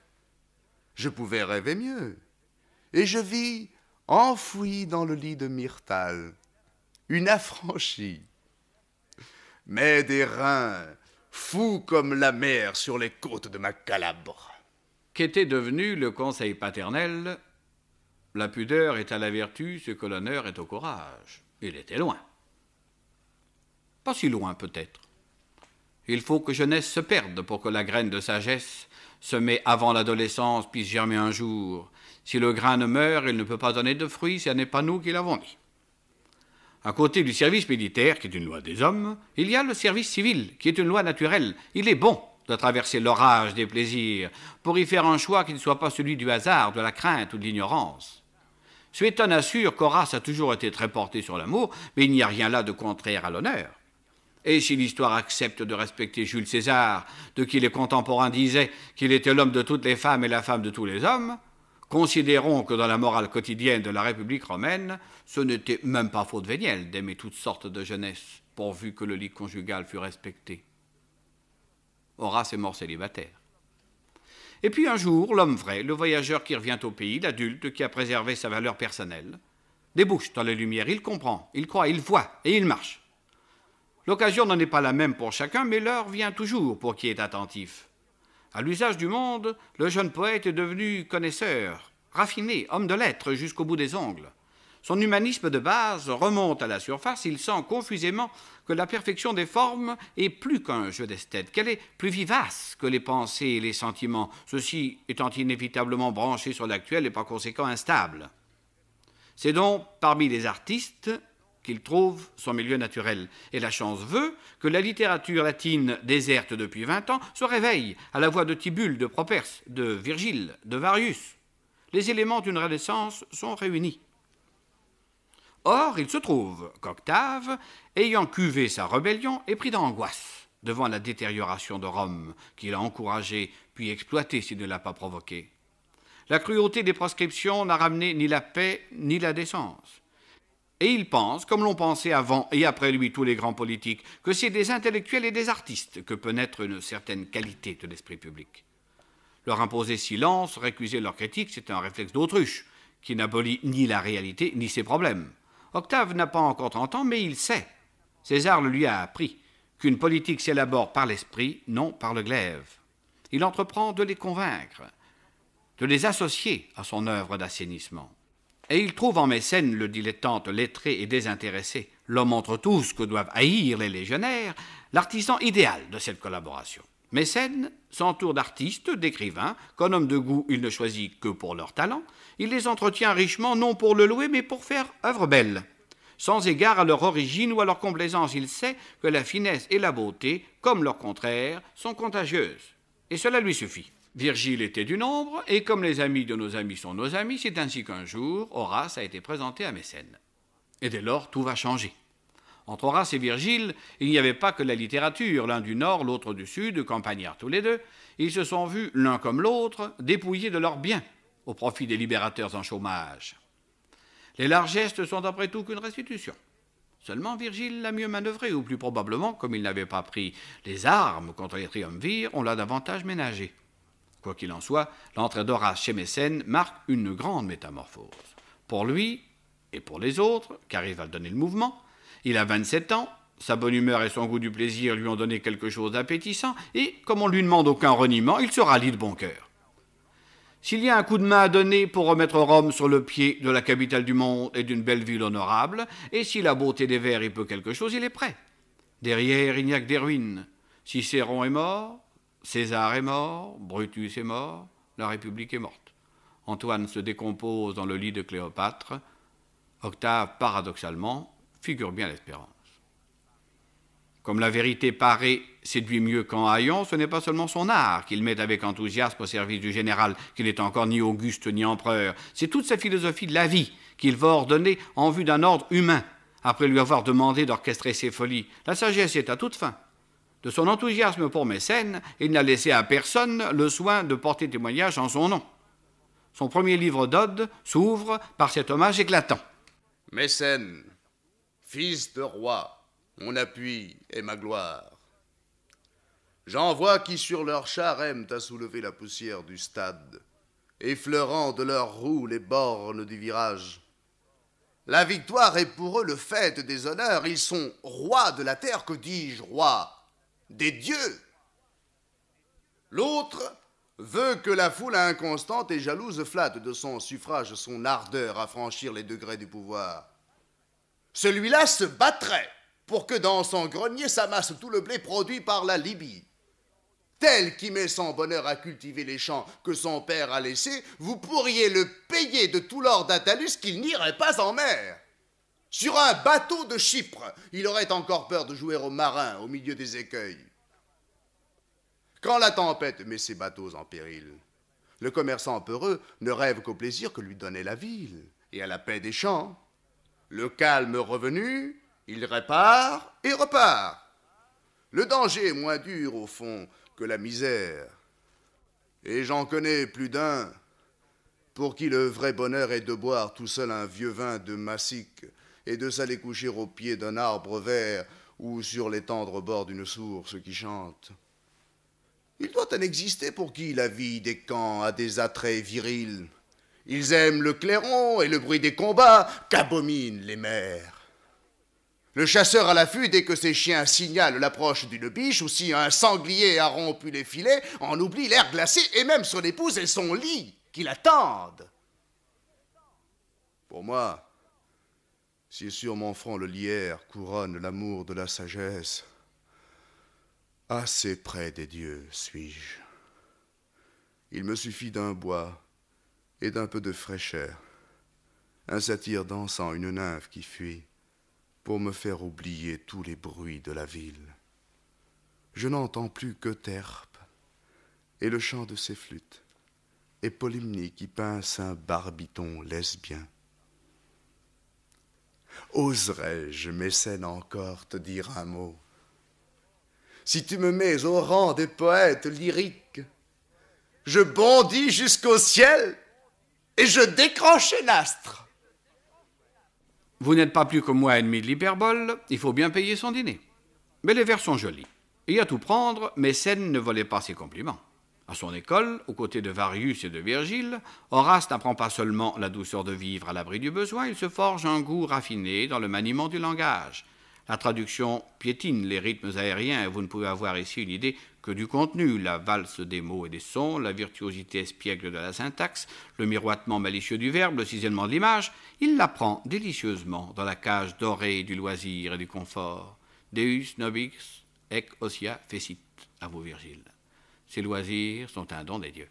Je pouvais rêver mieux. Et je vis, enfouie dans le lit de Myrtal, une affranchie. Mais des reins, fous comme la mer sur les côtes de ma Calabre. Qu'était devenu le conseil paternel La pudeur est à la vertu ce que l'honneur est au courage. Il était loin. Pas si loin peut-être. Il faut que jeunesse se perde pour que la graine de sagesse semer avant l'adolescence puisse germer un jour. Si le grain ne meurt, il ne peut pas donner de fruits, ce n'est pas nous qui l'avons mis. À côté du service militaire, qui est une loi des hommes, il y a le service civil, qui est une loi naturelle. Il est bon de traverser l'orage des plaisirs pour y faire un choix qui ne soit pas celui du hasard, de la crainte ou de l'ignorance. Suétone assure qu'Horace a toujours été très porté sur l'amour, mais il n'y a rien là de contraire à l'honneur. Et si l'histoire accepte de respecter Jules César, de qui les contemporains disaient qu'il était l'homme de toutes les femmes et la femme de tous les hommes, considérons que dans la morale quotidienne de la République romaine, ce n'était même pas faute vénielle d'aimer toutes sortes de jeunesse, pourvu que le lit conjugal fût respecté. Horace est mort célibataire. Et puis un jour, l'homme vrai, le voyageur qui revient au pays, l'adulte qui a préservé sa valeur personnelle, débouche dans les lumières, il comprend, il croit, il voit, et il marche. L'occasion n'en est pas la même pour chacun, mais l'heure vient toujours pour qui est attentif. À l'usage du monde, le jeune poète est devenu connaisseur, raffiné, homme de lettres jusqu'au bout des ongles. Son humanisme de base remonte à la surface, il sent confusément que la perfection des formes est plus qu'un jeu d'esthète, qu'elle est plus vivace que les pensées et les sentiments, ceci étant inévitablement branché sur l'actuel et par conséquent instable. C'est donc parmi les artistes qu'il trouve son milieu naturel. Et la chance veut que la littérature latine déserte depuis vingt ans se réveille à la voix de Tibulle, de Properse, de Virgile, de Varius. Les éléments d'une renaissance sont réunis. Or, il se trouve qu'Octave, ayant cuvé sa rébellion, est pris d'angoisse devant la détérioration de Rome, qu'il a encouragée puis exploitée s'il ne l'a pas provoquée. La cruauté des proscriptions n'a ramené ni la paix ni la décence. Et il pense, comme l'ont pensé avant et après lui tous les grands politiques, que c'est des intellectuels et des artistes que peut naître une certaine qualité de l'esprit public. Leur imposer silence, récuser leur critique, c'est un réflexe d'autruche, qui n'abolit ni la réalité ni ses problèmes. Octave n'a pas encore 30 ans, mais il sait. César le lui a appris qu'une politique s'élabore par l'esprit, non par le glaive. Il entreprend de les convaincre, de les associer à son œuvre d'assainissement et il trouve en mécène le dilettante lettré et désintéressé, l'homme entre tous que doivent haïr les légionnaires, l'artisan idéal de cette collaboration. Mécène s'entoure d'artistes, d'écrivains, qu'en homme de goût il ne choisit que pour leur talent, il les entretient richement non pour le louer mais pour faire œuvre belle. Sans égard à leur origine ou à leur complaisance, il sait que la finesse et la beauté, comme leur contraire, sont contagieuses. Et cela lui suffit. Virgile était du nombre, et comme les amis de nos amis sont nos amis, c'est ainsi qu'un jour Horace a été présenté à Mécène. Et dès lors, tout va changer. Entre Horace et Virgile, il n'y avait pas que la littérature, l'un du nord, l'autre du sud, campagnards tous les deux. Ils se sont vus, l'un comme l'autre, dépouillés de leurs biens, au profit des libérateurs en chômage. Les largesses ne sont après tout qu'une restitution. Seulement Virgile l'a mieux manœuvré, ou plus probablement, comme il n'avait pas pris les armes contre les triumvirs, on l'a davantage ménagé. Quoi qu'il en soit, l'entrée d'Horace chez mécène marque une grande métamorphose. Pour lui et pour les autres, car il à donner le mouvement, il a 27 ans, sa bonne humeur et son goût du plaisir lui ont donné quelque chose d'appétissant, et comme on ne lui demande aucun reniement, il se rallie de bon cœur. S'il y a un coup de main à donner pour remettre Rome sur le pied de la capitale du monde et d'une belle ville honorable, et si la beauté des vers y peut quelque chose, il est prêt. Derrière, il n'y a que des ruines. Cicéron est mort, César est mort, Brutus est mort, la République est morte. Antoine se décompose dans le lit de Cléopâtre. Octave, paradoxalement, figure bien l'espérance. Comme la vérité paraît séduit mieux qu'en haillon, ce n'est pas seulement son art qu'il met avec enthousiasme au service du général, qui n'est encore ni auguste ni empereur. C'est toute sa philosophie de la vie qu'il va ordonner en vue d'un ordre humain, après lui avoir demandé d'orchestrer ses folies. La sagesse est à toute fin. De son enthousiasme pour Mécène, il n'a laissé à personne le soin de porter témoignage en son nom. Son premier livre d'ode s'ouvre par cet hommage éclatant. Mécène, fils de roi, mon appui et ma gloire. J'en vois qui sur leur char aiment à soulever la poussière du stade, effleurant de leurs roues les bornes du virage. La victoire est pour eux le fait des honneurs, ils sont rois de la terre, que dis-je, rois des dieux. L'autre veut que la foule inconstante et jalouse flatte de son suffrage son ardeur à franchir les degrés du pouvoir. Celui-là se battrait pour que dans son grenier s'amasse tout le blé produit par la Libye. Tel qui met son bonheur à cultiver les champs que son père a laissés, vous pourriez le payer de tout l'or d'Atalus qu'il n'irait pas en mer. Sur un bateau de Chypre, il aurait encore peur de jouer au marin au milieu des écueils. Quand la tempête met ses bateaux en péril, le commerçant peureux ne rêve qu'au plaisir que lui donnait la ville et à la paix des champs. Le calme revenu, il répare et repart. Le danger est moins dur, au fond, que la misère. Et j'en connais plus d'un pour qui le vrai bonheur est de boire tout seul un vieux vin de Massique et de s'aller coucher au pied d'un arbre vert ou sur les tendres bords d'une source qui chante. Il doit en exister pour qui la vie des camps a des attraits virils. Ils aiment le clairon et le bruit des combats qu'abominent les mers. Le chasseur à l'affût, dès que ses chiens signalent l'approche d'une biche ou si un sanglier a rompu les filets, en oublie l'air glacé et même son épouse et son lit qui l'attendent. Pour moi, si sur mon front le lierre couronne l'amour de la sagesse, assez près des dieux suis-je. Il me suffit d'un bois et d'un peu de fraîcheur, un satyre dansant, une nymphe qui fuit, pour me faire oublier tous les bruits de la ville. Je n'entends plus que terpe et le chant de ses flûtes, et Polymnie qui pince un barbiton lesbien. Oserais-je, mécène encore, te dire un mot Si tu me mets au rang des poètes lyriques, je bondis jusqu'au ciel et je décroche l'astre !»« Vous n'êtes pas plus que moi ennemi de l'hyperbole, il faut bien payer son dîner. Mais les vers sont jolis. Et à tout prendre, Mécène ne volait pas ses compliments. À son école, aux côtés de Varius et de Virgile, Horace n'apprend pas seulement la douceur de vivre à l'abri du besoin, il se forge un goût raffiné dans le maniement du langage. La traduction piétine les rythmes aériens et vous ne pouvez avoir ici une idée que du contenu, la valse des mots et des sons, la virtuosité espiègle de la syntaxe, le miroitement malicieux du verbe, le cisaillement de l'image, il l'apprend délicieusement dans la cage dorée du loisir et du confort. Deus nobis ec ossia fecit, à vous Virgile. Ces loisirs sont un don des dieux.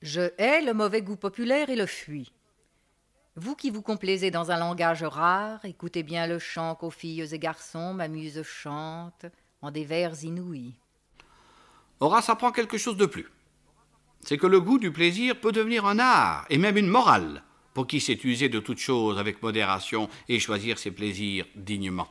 Je hais le mauvais goût populaire et le fuis. Vous qui vous complaisez dans un langage rare, écoutez bien le chant qu'aux filles et garçons ma muse chante en des vers inouïs. Horace apprend quelque chose de plus. C'est que le goût du plaisir peut devenir un art et même une morale pour qui sait user de toutes choses avec modération et choisir ses plaisirs dignement.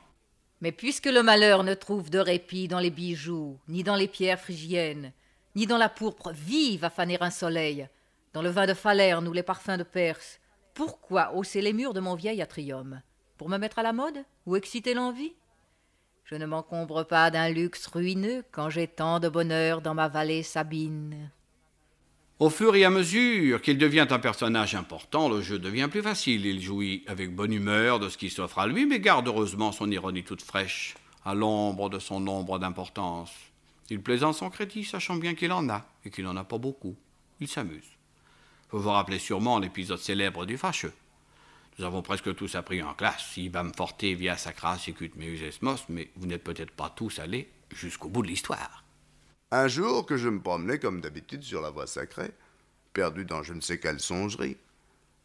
Mais puisque le malheur ne trouve de répit dans les bijoux, ni dans les pierres phrygiennes, ni dans la pourpre vive à faner un soleil, dans le vin de Falerne ou les parfums de Perse. Pourquoi hausser les murs de mon vieil atrium Pour me mettre à la mode ou exciter l'envie Je ne m'encombre pas d'un luxe ruineux quand j'ai tant de bonheur dans ma vallée Sabine. Au fur et à mesure qu'il devient un personnage important, le jeu devient plus facile. Il jouit avec bonne humeur de ce qui s'offre à lui, mais garde heureusement son ironie toute fraîche, à l'ombre de son ombre d'importance. Il plaisante son crédit, sachant bien qu'il en a, et qu'il n'en a pas beaucoup. Il s'amuse. Vous vous rappelez sûrement l'épisode célèbre du fâcheux. Nous avons presque tous appris en classe, me forter via sacra sicut meus esmos, mais vous n'êtes peut-être pas tous allés jusqu'au bout de l'histoire. Un jour que je me promenais comme d'habitude sur la voie sacrée, perdu dans je ne sais quelle songerie,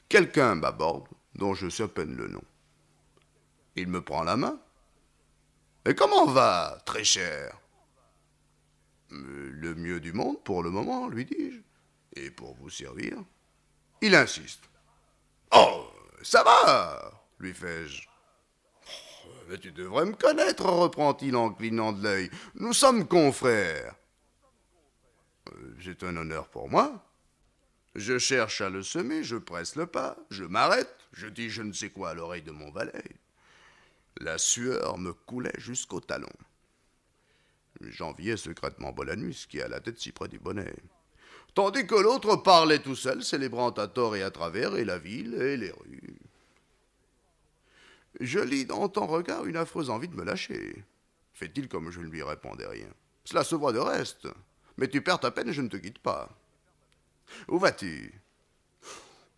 quelqu'un m'aborde dont je sais à peine le nom. Il me prend la main. Et comment va, très cher euh, le mieux du monde pour le moment, lui dis-je, et pour vous servir. Il insiste. Oh, ça va, lui fais-je. Oh, mais tu devrais me connaître, reprend-il en clignant de l'œil. Nous sommes confrères. Euh, c'est un honneur pour moi. Je cherche à le semer, je presse le pas, je m'arrête, je dis je ne sais quoi à l'oreille de mon valet. La sueur me coulait jusqu'au talon. J'enviais secrètement Bolanus qui a la tête si près du bonnet. Tandis que l'autre parlait tout seul, célébrant à tort et à travers, et la ville et les rues. Je lis dans ton regard une affreuse envie de me lâcher, fait-il comme je ne lui répondais rien. Cela se voit de reste, mais tu perds ta peine et je ne te quitte pas. Où vas-tu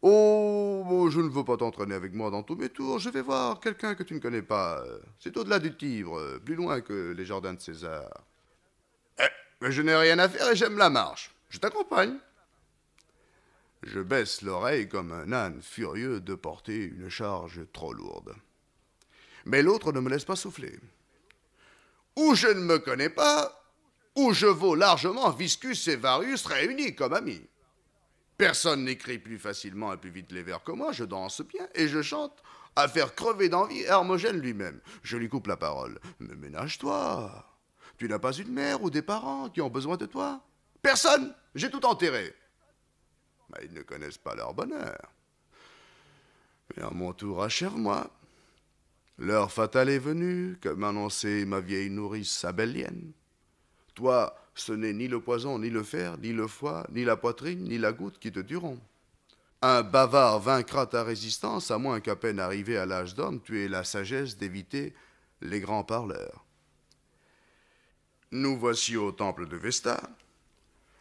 Oh, je ne veux pas t'entraîner avec moi dans tous mes tours. Je vais voir quelqu'un que tu ne connais pas. C'est au-delà du Tibre, plus loin que les jardins de César mais je n'ai rien à faire et j'aime la marche. Je t'accompagne. Je baisse l'oreille comme un âne furieux de porter une charge trop lourde. Mais l'autre ne me laisse pas souffler. Ou je ne me connais pas, ou je vaux largement Viscus et Varus réunis comme amis. Personne n'écrit plus facilement et plus vite les vers que moi, je danse bien et je chante à faire crever d'envie Hermogène lui-même. Je lui coupe la parole. Mais ménage-toi, tu n'as pas une mère ou des parents qui ont besoin de toi Personne J'ai tout enterré. Mais ils ne connaissent pas leur bonheur. Mais à mon tour, achève-moi. L'heure fatale est venue, comme annonçait ma vieille nourrice sabellienne. Toi, ce n'est ni le poison, ni le fer, ni le foie, ni la poitrine, ni la goutte qui te tueront. Un bavard vaincra ta résistance, à moins qu'à peine arrivé à l'âge d'homme, tu aies la sagesse d'éviter les grands parleurs. Nous voici au temple de Vesta.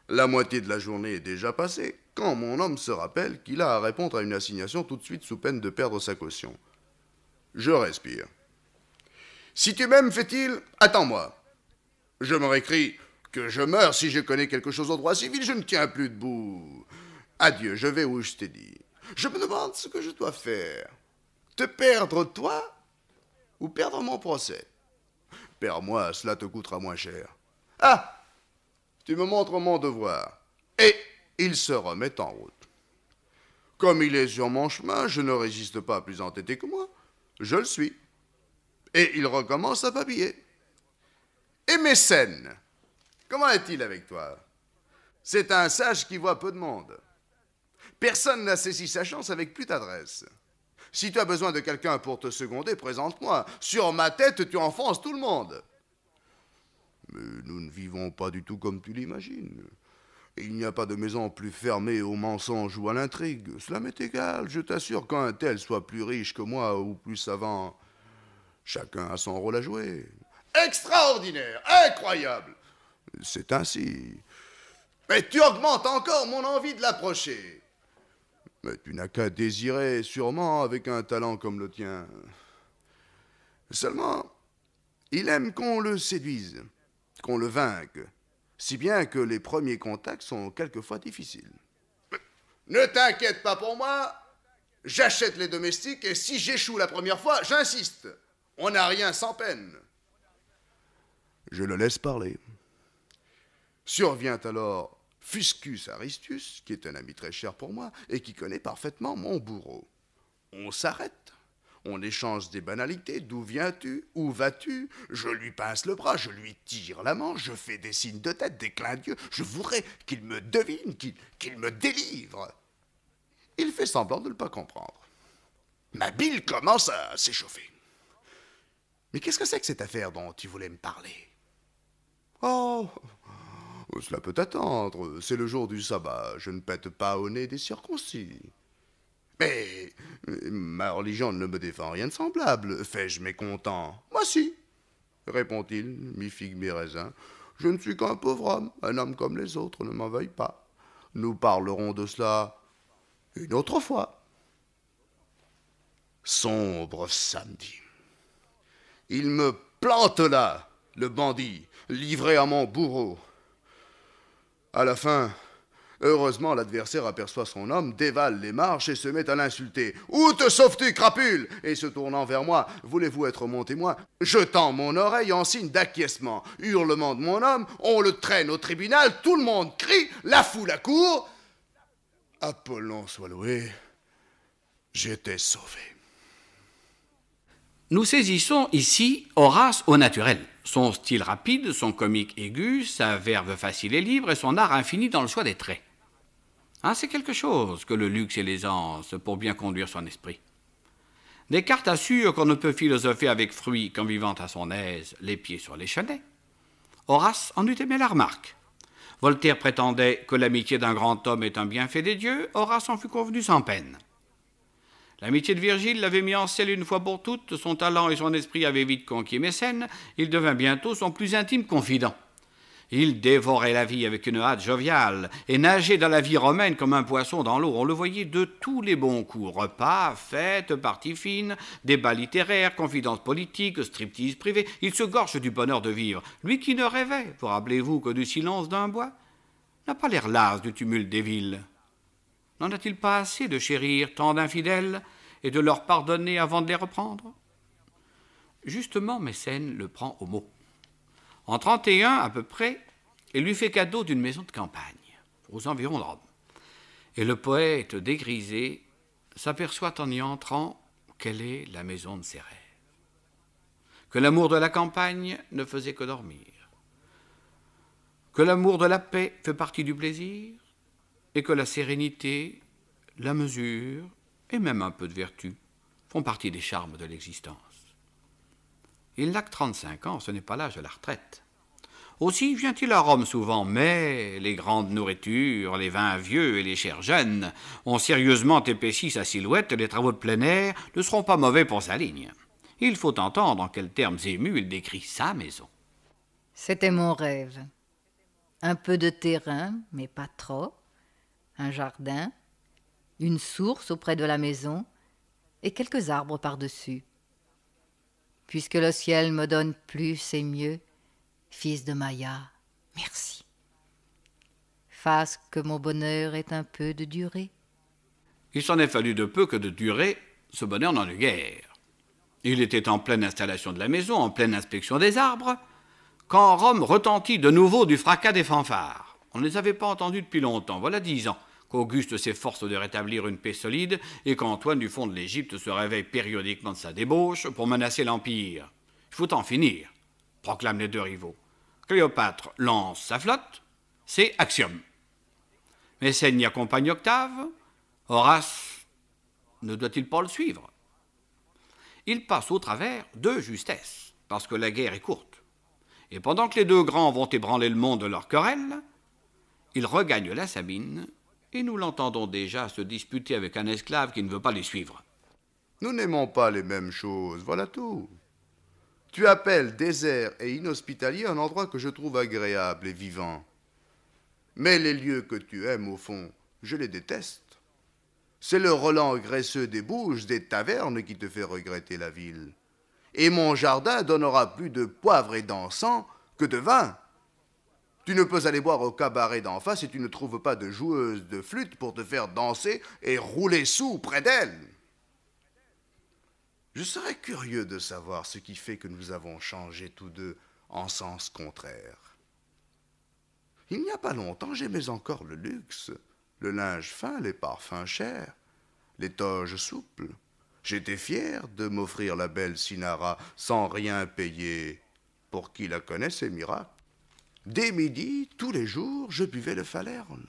La moitié de la journée est déjà passée quand mon homme se rappelle qu'il a à répondre à une assignation tout de suite sous peine de perdre sa caution. Je respire. Si tu m'aimes, fait-il, attends-moi. Je me récris que je meurs si je connais quelque chose au droit civil, je ne tiens plus debout. Adieu, je vais où je t'ai dit. Je me demande ce que je dois faire. Te perdre toi ou perdre mon procès Père, moi cela te coûtera moins cher. Ah Tu me montres mon devoir. Et il se remet en route. Comme il est sur mon chemin, je ne résiste pas plus entêté que moi. Je le suis. Et il recommence à papiller. Et Mécène, comment est-il avec toi C'est un sage qui voit peu de monde. Personne n'a saisi sa chance avec plus d'adresse. Si tu as besoin de quelqu'un pour te seconder, présente-moi. Sur ma tête, tu enfonces tout le monde. Mais nous ne vivons pas du tout comme tu l'imagines. Il n'y a pas de maison plus fermée aux mensonges ou à l'intrigue. Cela m'est égal, je t'assure qu'un tel soit plus riche que moi ou plus savant. Chacun a son rôle à jouer. Extraordinaire, incroyable. C'est ainsi. Mais tu augmentes encore mon envie de l'approcher. Mais tu n'as qu'à désirer, sûrement, avec un talent comme le tien. Seulement, il aime qu'on le séduise, qu'on le vainque, si bien que les premiers contacts sont quelquefois difficiles. Ne t'inquiète pas pour moi, j'achète les domestiques et si j'échoue la première fois, j'insiste. On n'a rien sans peine. Je le laisse parler. Survient alors Fuscus Aristus, qui est un ami très cher pour moi et qui connaît parfaitement mon bourreau. On s'arrête. On échange des banalités. D'où viens-tu Où vas-tu Je lui pince le bras, je lui tire la manche, je fais des signes de tête, des clins d'yeux. Je voudrais qu'il me devine, qu'il me délivre. Il fait semblant de ne pas comprendre. Ma bile commence à s'échauffer. Mais qu'est-ce que c'est que cette affaire dont tu voulais me parler Oh euh, cela peut attendre, c'est le jour du sabbat, je ne pète pas au nez des circoncis. Mais, ma religion ne me défend rien de semblable, fais-je mécontent Moi si, répond-il, mi-figue, mi-raisin. Je ne suis qu'un pauvre homme, un homme comme les autres, ne m'en veuille pas. Nous parlerons de cela une autre fois. Sombre samedi. Il me plante là, le bandit, livré à mon bourreau. À la fin, heureusement, l'adversaire aperçoit son homme, dévale les marches et se met à l'insulter. Où te sauves-tu, crapule Et se tournant vers moi, voulez-vous être mon témoin Je tends mon oreille en signe d'acquiescement. Hurlement de mon homme, on le traîne au tribunal, tout le monde crie, la foule accourt. Apollon soit loué, j'étais sauvé. Nous saisissons ici Horace au naturel. Son style rapide, son comique aigu, sa verve facile et libre et son art infini dans le choix des traits. Hein, c'est quelque chose que le luxe et l'aisance pour bien conduire son esprit. Descartes assure qu'on ne peut philosopher avec fruit qu'en vivant à son aise, les pieds sur les chenets. Horace en eût aimé la remarque. Voltaire prétendait que l'amitié d'un grand homme est un bienfait des dieux, Horace en fut convenu sans peine. L'amitié de Virgile l'avait mis en selle une fois pour toutes, son talent et son esprit avaient vite conquis Mécène, il devint bientôt son plus intime confident. Il dévorait la vie avec une hâte joviale et nageait dans la vie romaine comme un poisson dans l'eau. On le voyait de tous les bons coups repas, fêtes, parties fines, débats littéraires, confidences politiques, striptease privées. Il se gorge du bonheur de vivre. Lui qui ne rêvait, pour rappelez-vous, que du silence d'un bois, n'a pas l'air las du tumulte des villes. N'en a-t-il pas assez de chérir tant d'infidèles et de leur pardonner avant de les reprendre Justement, Mécène le prend au mot. En 31 à peu près, il lui fait cadeau d'une maison de campagne, aux environs de Rome. Et le poète dégrisé s'aperçoit en y entrant quelle est la maison de ses rêves. Que l'amour de la campagne ne faisait que dormir. Que l'amour de la paix fait partie du plaisir et que la sérénité, la mesure et même un peu de vertu font partie des charmes de l'existence. Il n'a que 35 ans, ce n'est pas l'âge de la retraite. Aussi vient-il à Rome souvent, mais les grandes nourritures, les vins vieux et les chers jeunes ont sérieusement épaissi sa silhouette et les travaux de plein air ne seront pas mauvais pour sa ligne. Il faut entendre en quels termes émus il décrit sa maison. C'était mon rêve. Un peu de terrain, mais pas trop un jardin, une source auprès de la maison et quelques arbres par-dessus. Puisque le ciel me donne plus et mieux, fils de Maya, merci. Fasse que mon bonheur ait un peu de durée. Il s'en est fallu de peu que de durée, ce bonheur n'en eut guère. Il était en pleine installation de la maison, en pleine inspection des arbres, quand Rome retentit de nouveau du fracas des fanfares. On ne les avait pas entendus depuis longtemps, voilà dix ans qu'Auguste s'efforce de rétablir une paix solide et qu'Antoine du fond de l'Égypte se réveille périodiquement de sa débauche pour menacer l'Empire. Il faut en finir, proclament les deux rivaux. Cléopâtre lance sa flotte, c'est axiome. messène y accompagne Octave, Horace ne doit-il pas le suivre Il passe au travers de justesse, parce que la guerre est courte. Et pendant que les deux grands vont ébranler le monde de leur querelle, il regagne la Sabine et nous l'entendons déjà se disputer avec un esclave qui ne veut pas les suivre. Nous n'aimons pas les mêmes choses, voilà tout. Tu appelles désert et inhospitalier un endroit que je trouve agréable et vivant. Mais les lieux que tu aimes, au fond, je les déteste. C'est le relent graisseux des bouches des tavernes qui te fait regretter la ville. Et mon jardin donnera plus de poivre et d'encens que de vin. Tu ne peux aller boire au cabaret d'en face et tu ne trouves pas de joueuse de flûte pour te faire danser et rouler sous près d'elle. Je serais curieux de savoir ce qui fait que nous avons changé tous deux en sens contraire. Il n'y a pas longtemps, j'aimais encore le luxe, le linge fin, les parfums chers, les toges souples. J'étais fier de m'offrir la belle Sinara sans rien payer pour qui la connaît ses Dès midi, tous les jours, je buvais le falerne.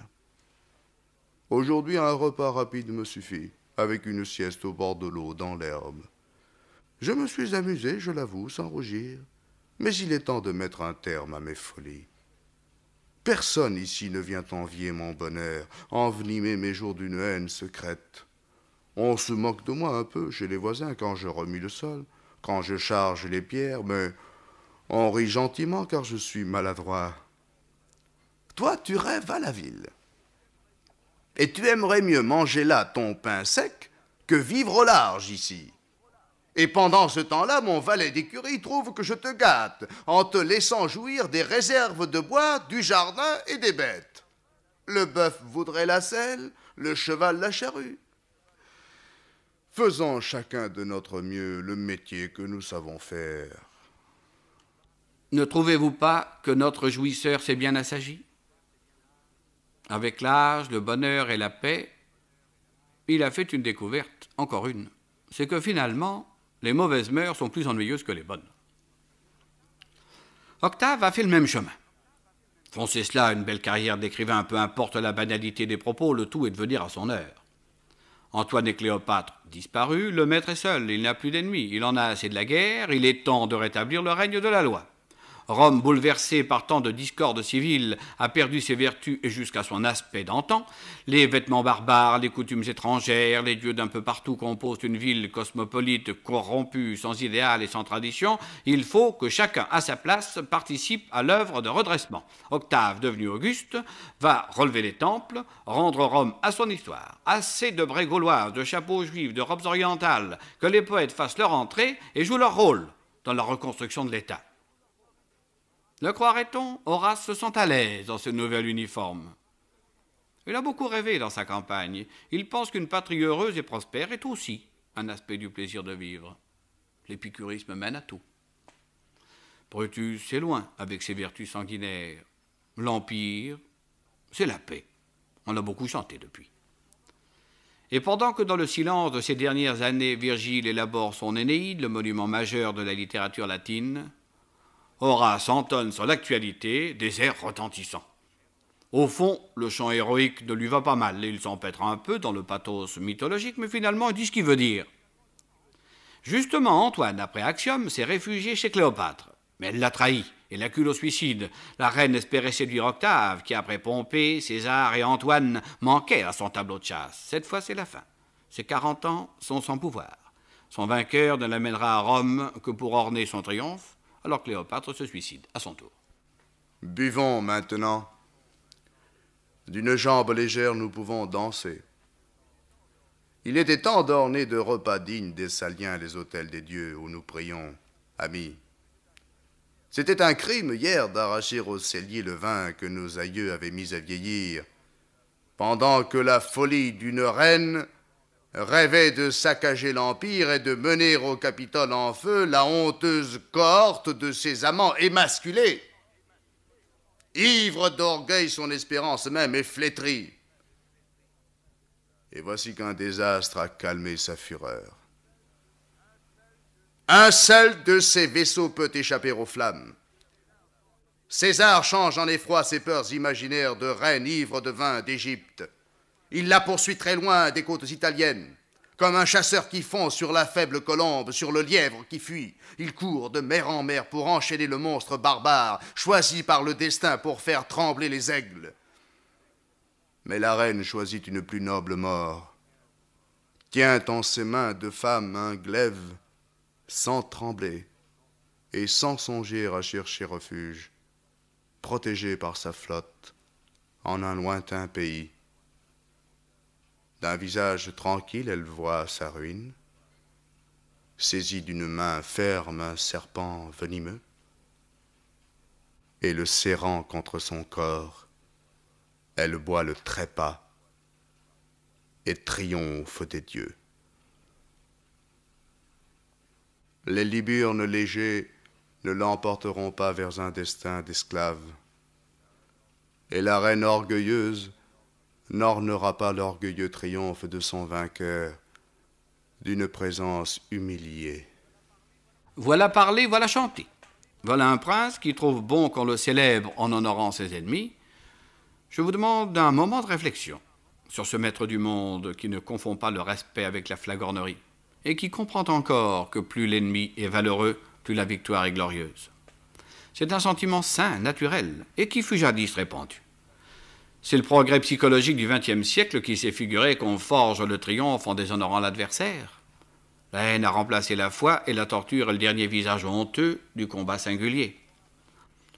Aujourd'hui, un repas rapide me suffit, avec une sieste au bord de l'eau, dans l'herbe. Je me suis amusé, je l'avoue, sans rougir, mais il est temps de mettre un terme à mes folies. Personne ici ne vient envier mon bonheur, envenimer mes jours d'une haine secrète. On se moque de moi un peu chez les voisins quand je remue le sol, quand je charge les pierres, mais on rit gentiment car je suis maladroit. Toi, tu rêves à la ville. Et tu aimerais mieux manger là ton pain sec que vivre au large ici. Et pendant ce temps-là, mon valet d'écurie trouve que je te gâte en te laissant jouir des réserves de bois, du jardin et des bêtes. Le bœuf voudrait la selle, le cheval la charrue. Faisons chacun de notre mieux le métier que nous savons faire. Ne trouvez-vous pas que notre jouisseur s'est bien assagi Avec l'âge, le bonheur et la paix, il a fait une découverte, encore une. C'est que finalement, les mauvaises mœurs sont plus ennuyeuses que les bonnes. Octave a fait le même chemin. Foncez cela à une belle carrière d'écrivain, peu importe la banalité des propos, le tout est de venir à son heure. Antoine et Cléopâtre disparus, le maître est seul, il n'a plus d'ennemis, il en a assez de la guerre, il est temps de rétablir le règne de la loi. Rome, bouleversée par tant de discordes civiles, a perdu ses vertus et jusqu'à son aspect d'antan. Les vêtements barbares, les coutumes étrangères, les dieux d'un peu partout composent une ville cosmopolite corrompue, sans idéal et sans tradition. Il faut que chacun, à sa place, participe à l'œuvre de redressement. Octave, devenu Auguste, va relever les temples, rendre Rome à son histoire. Assez de braies de chapeaux juifs, de robes orientales, que les poètes fassent leur entrée et jouent leur rôle dans la reconstruction de l'État. Le croirait-on, Horace se sent à l'aise dans ce nouvel uniforme. Il a beaucoup rêvé dans sa campagne. Il pense qu'une patrie heureuse et prospère est aussi un aspect du plaisir de vivre. L'épicurisme mène à tout. Brutus, c'est loin avec ses vertus sanguinaires. L'Empire, c'est la paix. On a beaucoup chanté depuis. Et pendant que dans le silence de ces dernières années, Virgile élabore son Énéide, le monument majeur de la littérature latine, Horace entonne sur l'actualité des airs retentissants. Au fond, le chant héroïque ne lui va pas mal. Il s'empêtre un peu dans le pathos mythologique, mais finalement, il dit ce qu'il veut dire. Justement, Antoine, après Axiome, s'est réfugié chez Cléopâtre. Mais elle l'a trahi et l'accule au suicide. La reine espérait séduire Octave, qui, après Pompée, César et Antoine, manquait à son tableau de chasse. Cette fois, c'est la fin. Ses quarante ans sont sans pouvoir. Son vainqueur ne l'amènera à Rome que pour orner son triomphe, alors Cléopâtre se suicide à son tour. Buvons maintenant. D'une jambe légère, nous pouvons danser. Il était temps d'orner de repas dignes des Saliens les hôtels des dieux où nous prions, amis. C'était un crime hier d'arracher au cellier le vin que nos aïeux avaient mis à vieillir, pendant que la folie d'une reine rêvait de saccager l'Empire et de mener au Capitole en feu la honteuse cohorte de ses amants émasculés. Ivre d'orgueil, son espérance même est flétrie. Et voici qu'un désastre a calmé sa fureur. Un seul de ses vaisseaux peut échapper aux flammes. César change en effroi ses peurs imaginaires de reine ivre de vin d'Égypte. Il la poursuit très loin des côtes italiennes. Comme un chasseur qui fond sur la faible colombe, sur le lièvre qui fuit, il court de mer en mer pour enchaîner le monstre barbare, choisi par le destin pour faire trembler les aigles. Mais la reine choisit une plus noble mort, tient en ses mains de femme un glaive, sans trembler et sans songer à chercher refuge, protégée par sa flotte en un lointain pays. D'un visage tranquille, elle voit sa ruine. Saisie d'une main ferme un serpent venimeux, et le serrant contre son corps, elle boit le trépas et triomphe des dieux. Les liburnes légers ne l'emporteront pas vers un destin d'esclave. Et la reine orgueilleuse n'ornera pas l'orgueilleux triomphe de son vainqueur d'une présence humiliée. Voilà parler, voilà chanter. Voilà un prince qui trouve bon qu'on le célèbre en honorant ses ennemis. Je vous demande un moment de réflexion sur ce maître du monde qui ne confond pas le respect avec la flagornerie et qui comprend encore que plus l'ennemi est valeureux, plus la victoire est glorieuse. C'est un sentiment sain, naturel, et qui fut jadis répandu. C'est le progrès psychologique du XXe siècle qui s'est figuré qu'on forge le triomphe en déshonorant l'adversaire. La haine a remplacé la foi et la torture est le dernier visage honteux du combat singulier.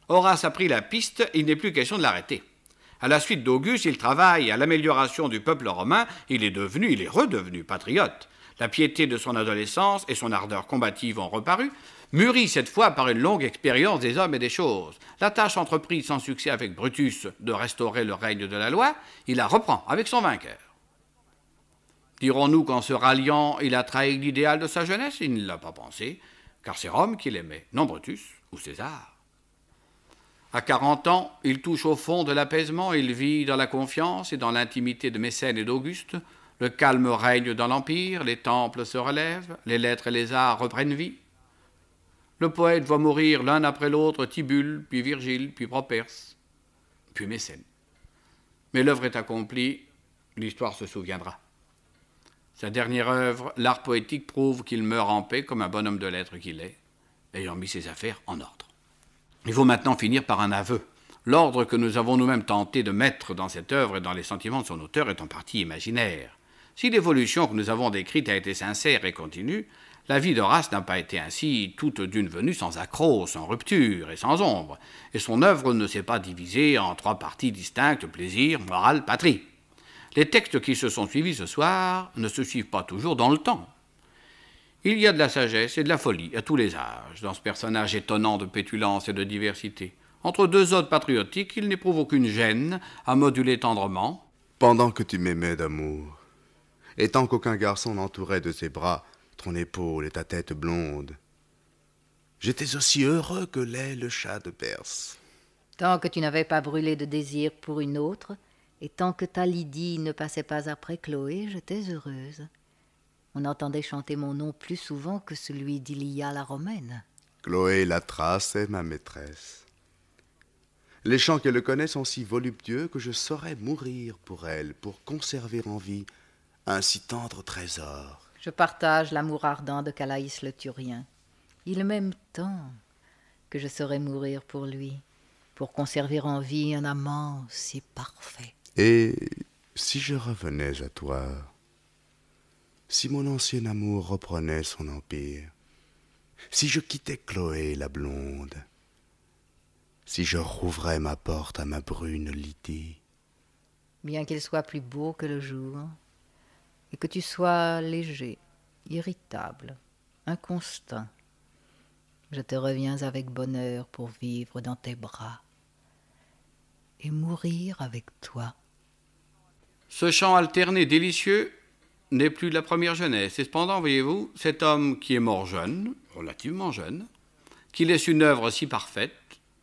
Horace a pris la piste, il n'est plus question de l'arrêter. À la suite d'Auguste, il travaille à l'amélioration du peuple romain, il est devenu, il est redevenu patriote. La piété de son adolescence et son ardeur combative ont reparu, mûri cette fois par une longue expérience des hommes et des choses. La tâche entreprise sans succès avec Brutus de restaurer le règne de la loi, il la reprend avec son vainqueur. Dirons-nous qu'en se ralliant, il a trahi l'idéal de sa jeunesse Il ne l'a pas pensé, car c'est Rome qu'il aimait, non Brutus ou César. À quarante ans, il touche au fond de l'apaisement, il vit dans la confiance et dans l'intimité de Mécène et d'Auguste, le calme règne dans l'Empire, les temples se relèvent, les lettres et les arts reprennent vie. Le poète voit mourir l'un après l'autre Tibulle, puis Virgile, puis Properce, puis Mécène. Mais l'œuvre est accomplie, l'histoire se souviendra. Sa dernière œuvre, l'art poétique, prouve qu'il meurt en paix comme un bonhomme de lettres qu'il est, ayant mis ses affaires en ordre. Il faut maintenant finir par un aveu. L'ordre que nous avons nous-mêmes tenté de mettre dans cette œuvre et dans les sentiments de son auteur est en partie imaginaire. Si l'évolution que nous avons décrite a été sincère et continue, la vie de d'Horace n'a pas été ainsi toute d'une venue sans accroc, sans rupture et sans ombre, et son œuvre ne s'est pas divisée en trois parties distinctes plaisir, morale, patrie. Les textes qui se sont suivis ce soir ne se suivent pas toujours dans le temps. Il y a de la sagesse et de la folie à tous les âges dans ce personnage étonnant de pétulance et de diversité. Entre deux autres patriotiques, il n'éprouve aucune gêne à moduler tendrement. Pendant que tu m'aimais d'amour, et tant qu'aucun garçon n'entourait de ses bras ton épaule et ta tête blonde. J'étais aussi heureux que l'est le chat de Perse. Tant que tu n'avais pas brûlé de désir pour une autre, et tant que ta Lydie ne passait pas après Chloé, j'étais heureuse. On entendait chanter mon nom plus souvent que celui d'Ilia la Romaine. Chloé la trace est ma maîtresse. Les chants qu'elle connaît sont si voluptueux que je saurais mourir pour elle, pour conserver en vie un si tendre trésor. Je partage l'amour ardent de Calaïs le Turien. Il m'aime tant que je saurais mourir pour lui, pour conserver en vie un amant si parfait. Et si je revenais à toi, si mon ancien amour reprenait son empire, si je quittais Chloé la blonde, si je rouvrais ma porte à ma brune Lydie. Bien qu'il soit plus beau que le jour, et que tu sois léger, irritable, inconstant. Je te reviens avec bonheur pour vivre dans tes bras et mourir avec toi. Ce chant alterné délicieux n'est plus de la première jeunesse. Et cependant, voyez-vous, cet homme qui est mort jeune, relativement jeune, qui laisse une œuvre si parfaite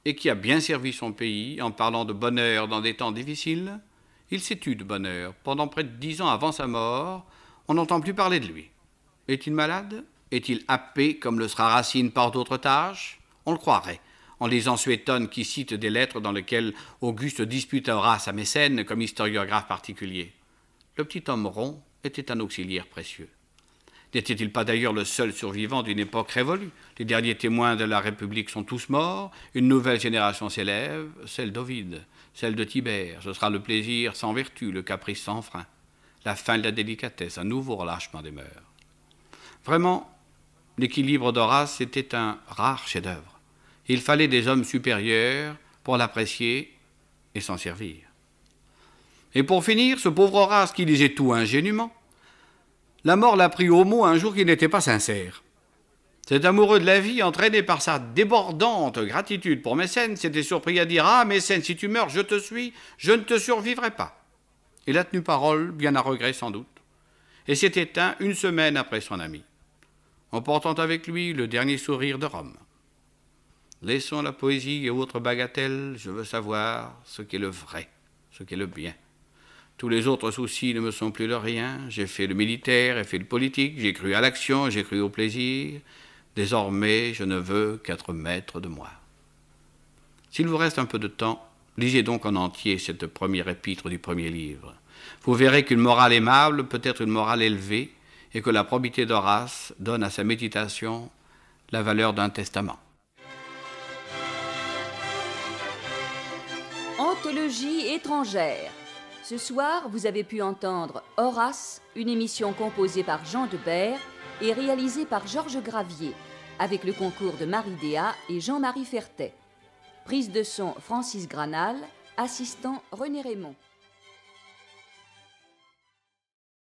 et qui a bien servi son pays en parlant de bonheur dans des temps difficiles, il s'est de bonheur. Pendant près de dix ans avant sa mort, on n'entend plus parler de lui. Est-il malade Est-il happé comme le sera Racine par d'autres tâches On le croirait. En lisant Suétone qui cite des lettres dans lesquelles Auguste disputera sa mécène comme historiographe particulier. Le petit homme rond était un auxiliaire précieux. N'était-il pas d'ailleurs le seul survivant d'une époque révolue Les derniers témoins de la République sont tous morts, une nouvelle génération s'élève, celle d'Ovide celle de Tibère, ce sera le plaisir sans vertu, le caprice sans frein, la fin de la délicatesse, un nouveau relâchement des mœurs. Vraiment, l'équilibre d'Horace était un rare chef-d'œuvre. Il fallait des hommes supérieurs pour l'apprécier et s'en servir. Et pour finir, ce pauvre Horace qui lisait tout ingénument, la mort l'a pris au mot un jour qui n'était pas sincère. Cet amoureux de la vie, entraîné par sa débordante gratitude pour Mécène, s'était surpris à dire Ah, Mécène, si tu meurs, je te suis, je ne te survivrai pas. Il a tenu parole, bien à regret sans doute, et s'est éteint une semaine après son ami, en portant avec lui le dernier sourire de Rome. Laissons la poésie et autres bagatelles, je veux savoir ce qu'est le vrai, ce qu'est le bien. Tous les autres soucis ne me sont plus de rien, j'ai fait le militaire, j'ai fait le politique, j'ai cru à l'action, j'ai cru au plaisir, Désormais, je ne veux qu'être maître de moi. S'il vous reste un peu de temps, lisez donc en entier cette première épître du premier livre. Vous verrez qu'une morale aimable peut être une morale élevée et que la probité d'Horace donne à sa méditation la valeur d'un testament. Anthologie étrangère. Ce soir, vous avez pu entendre Horace, une émission composée par Jean de Debert et réalisé par Georges Gravier, avec le concours de Marie Déa et Jean-Marie Fertet. Prise de son Francis Granal, assistant René Raymond.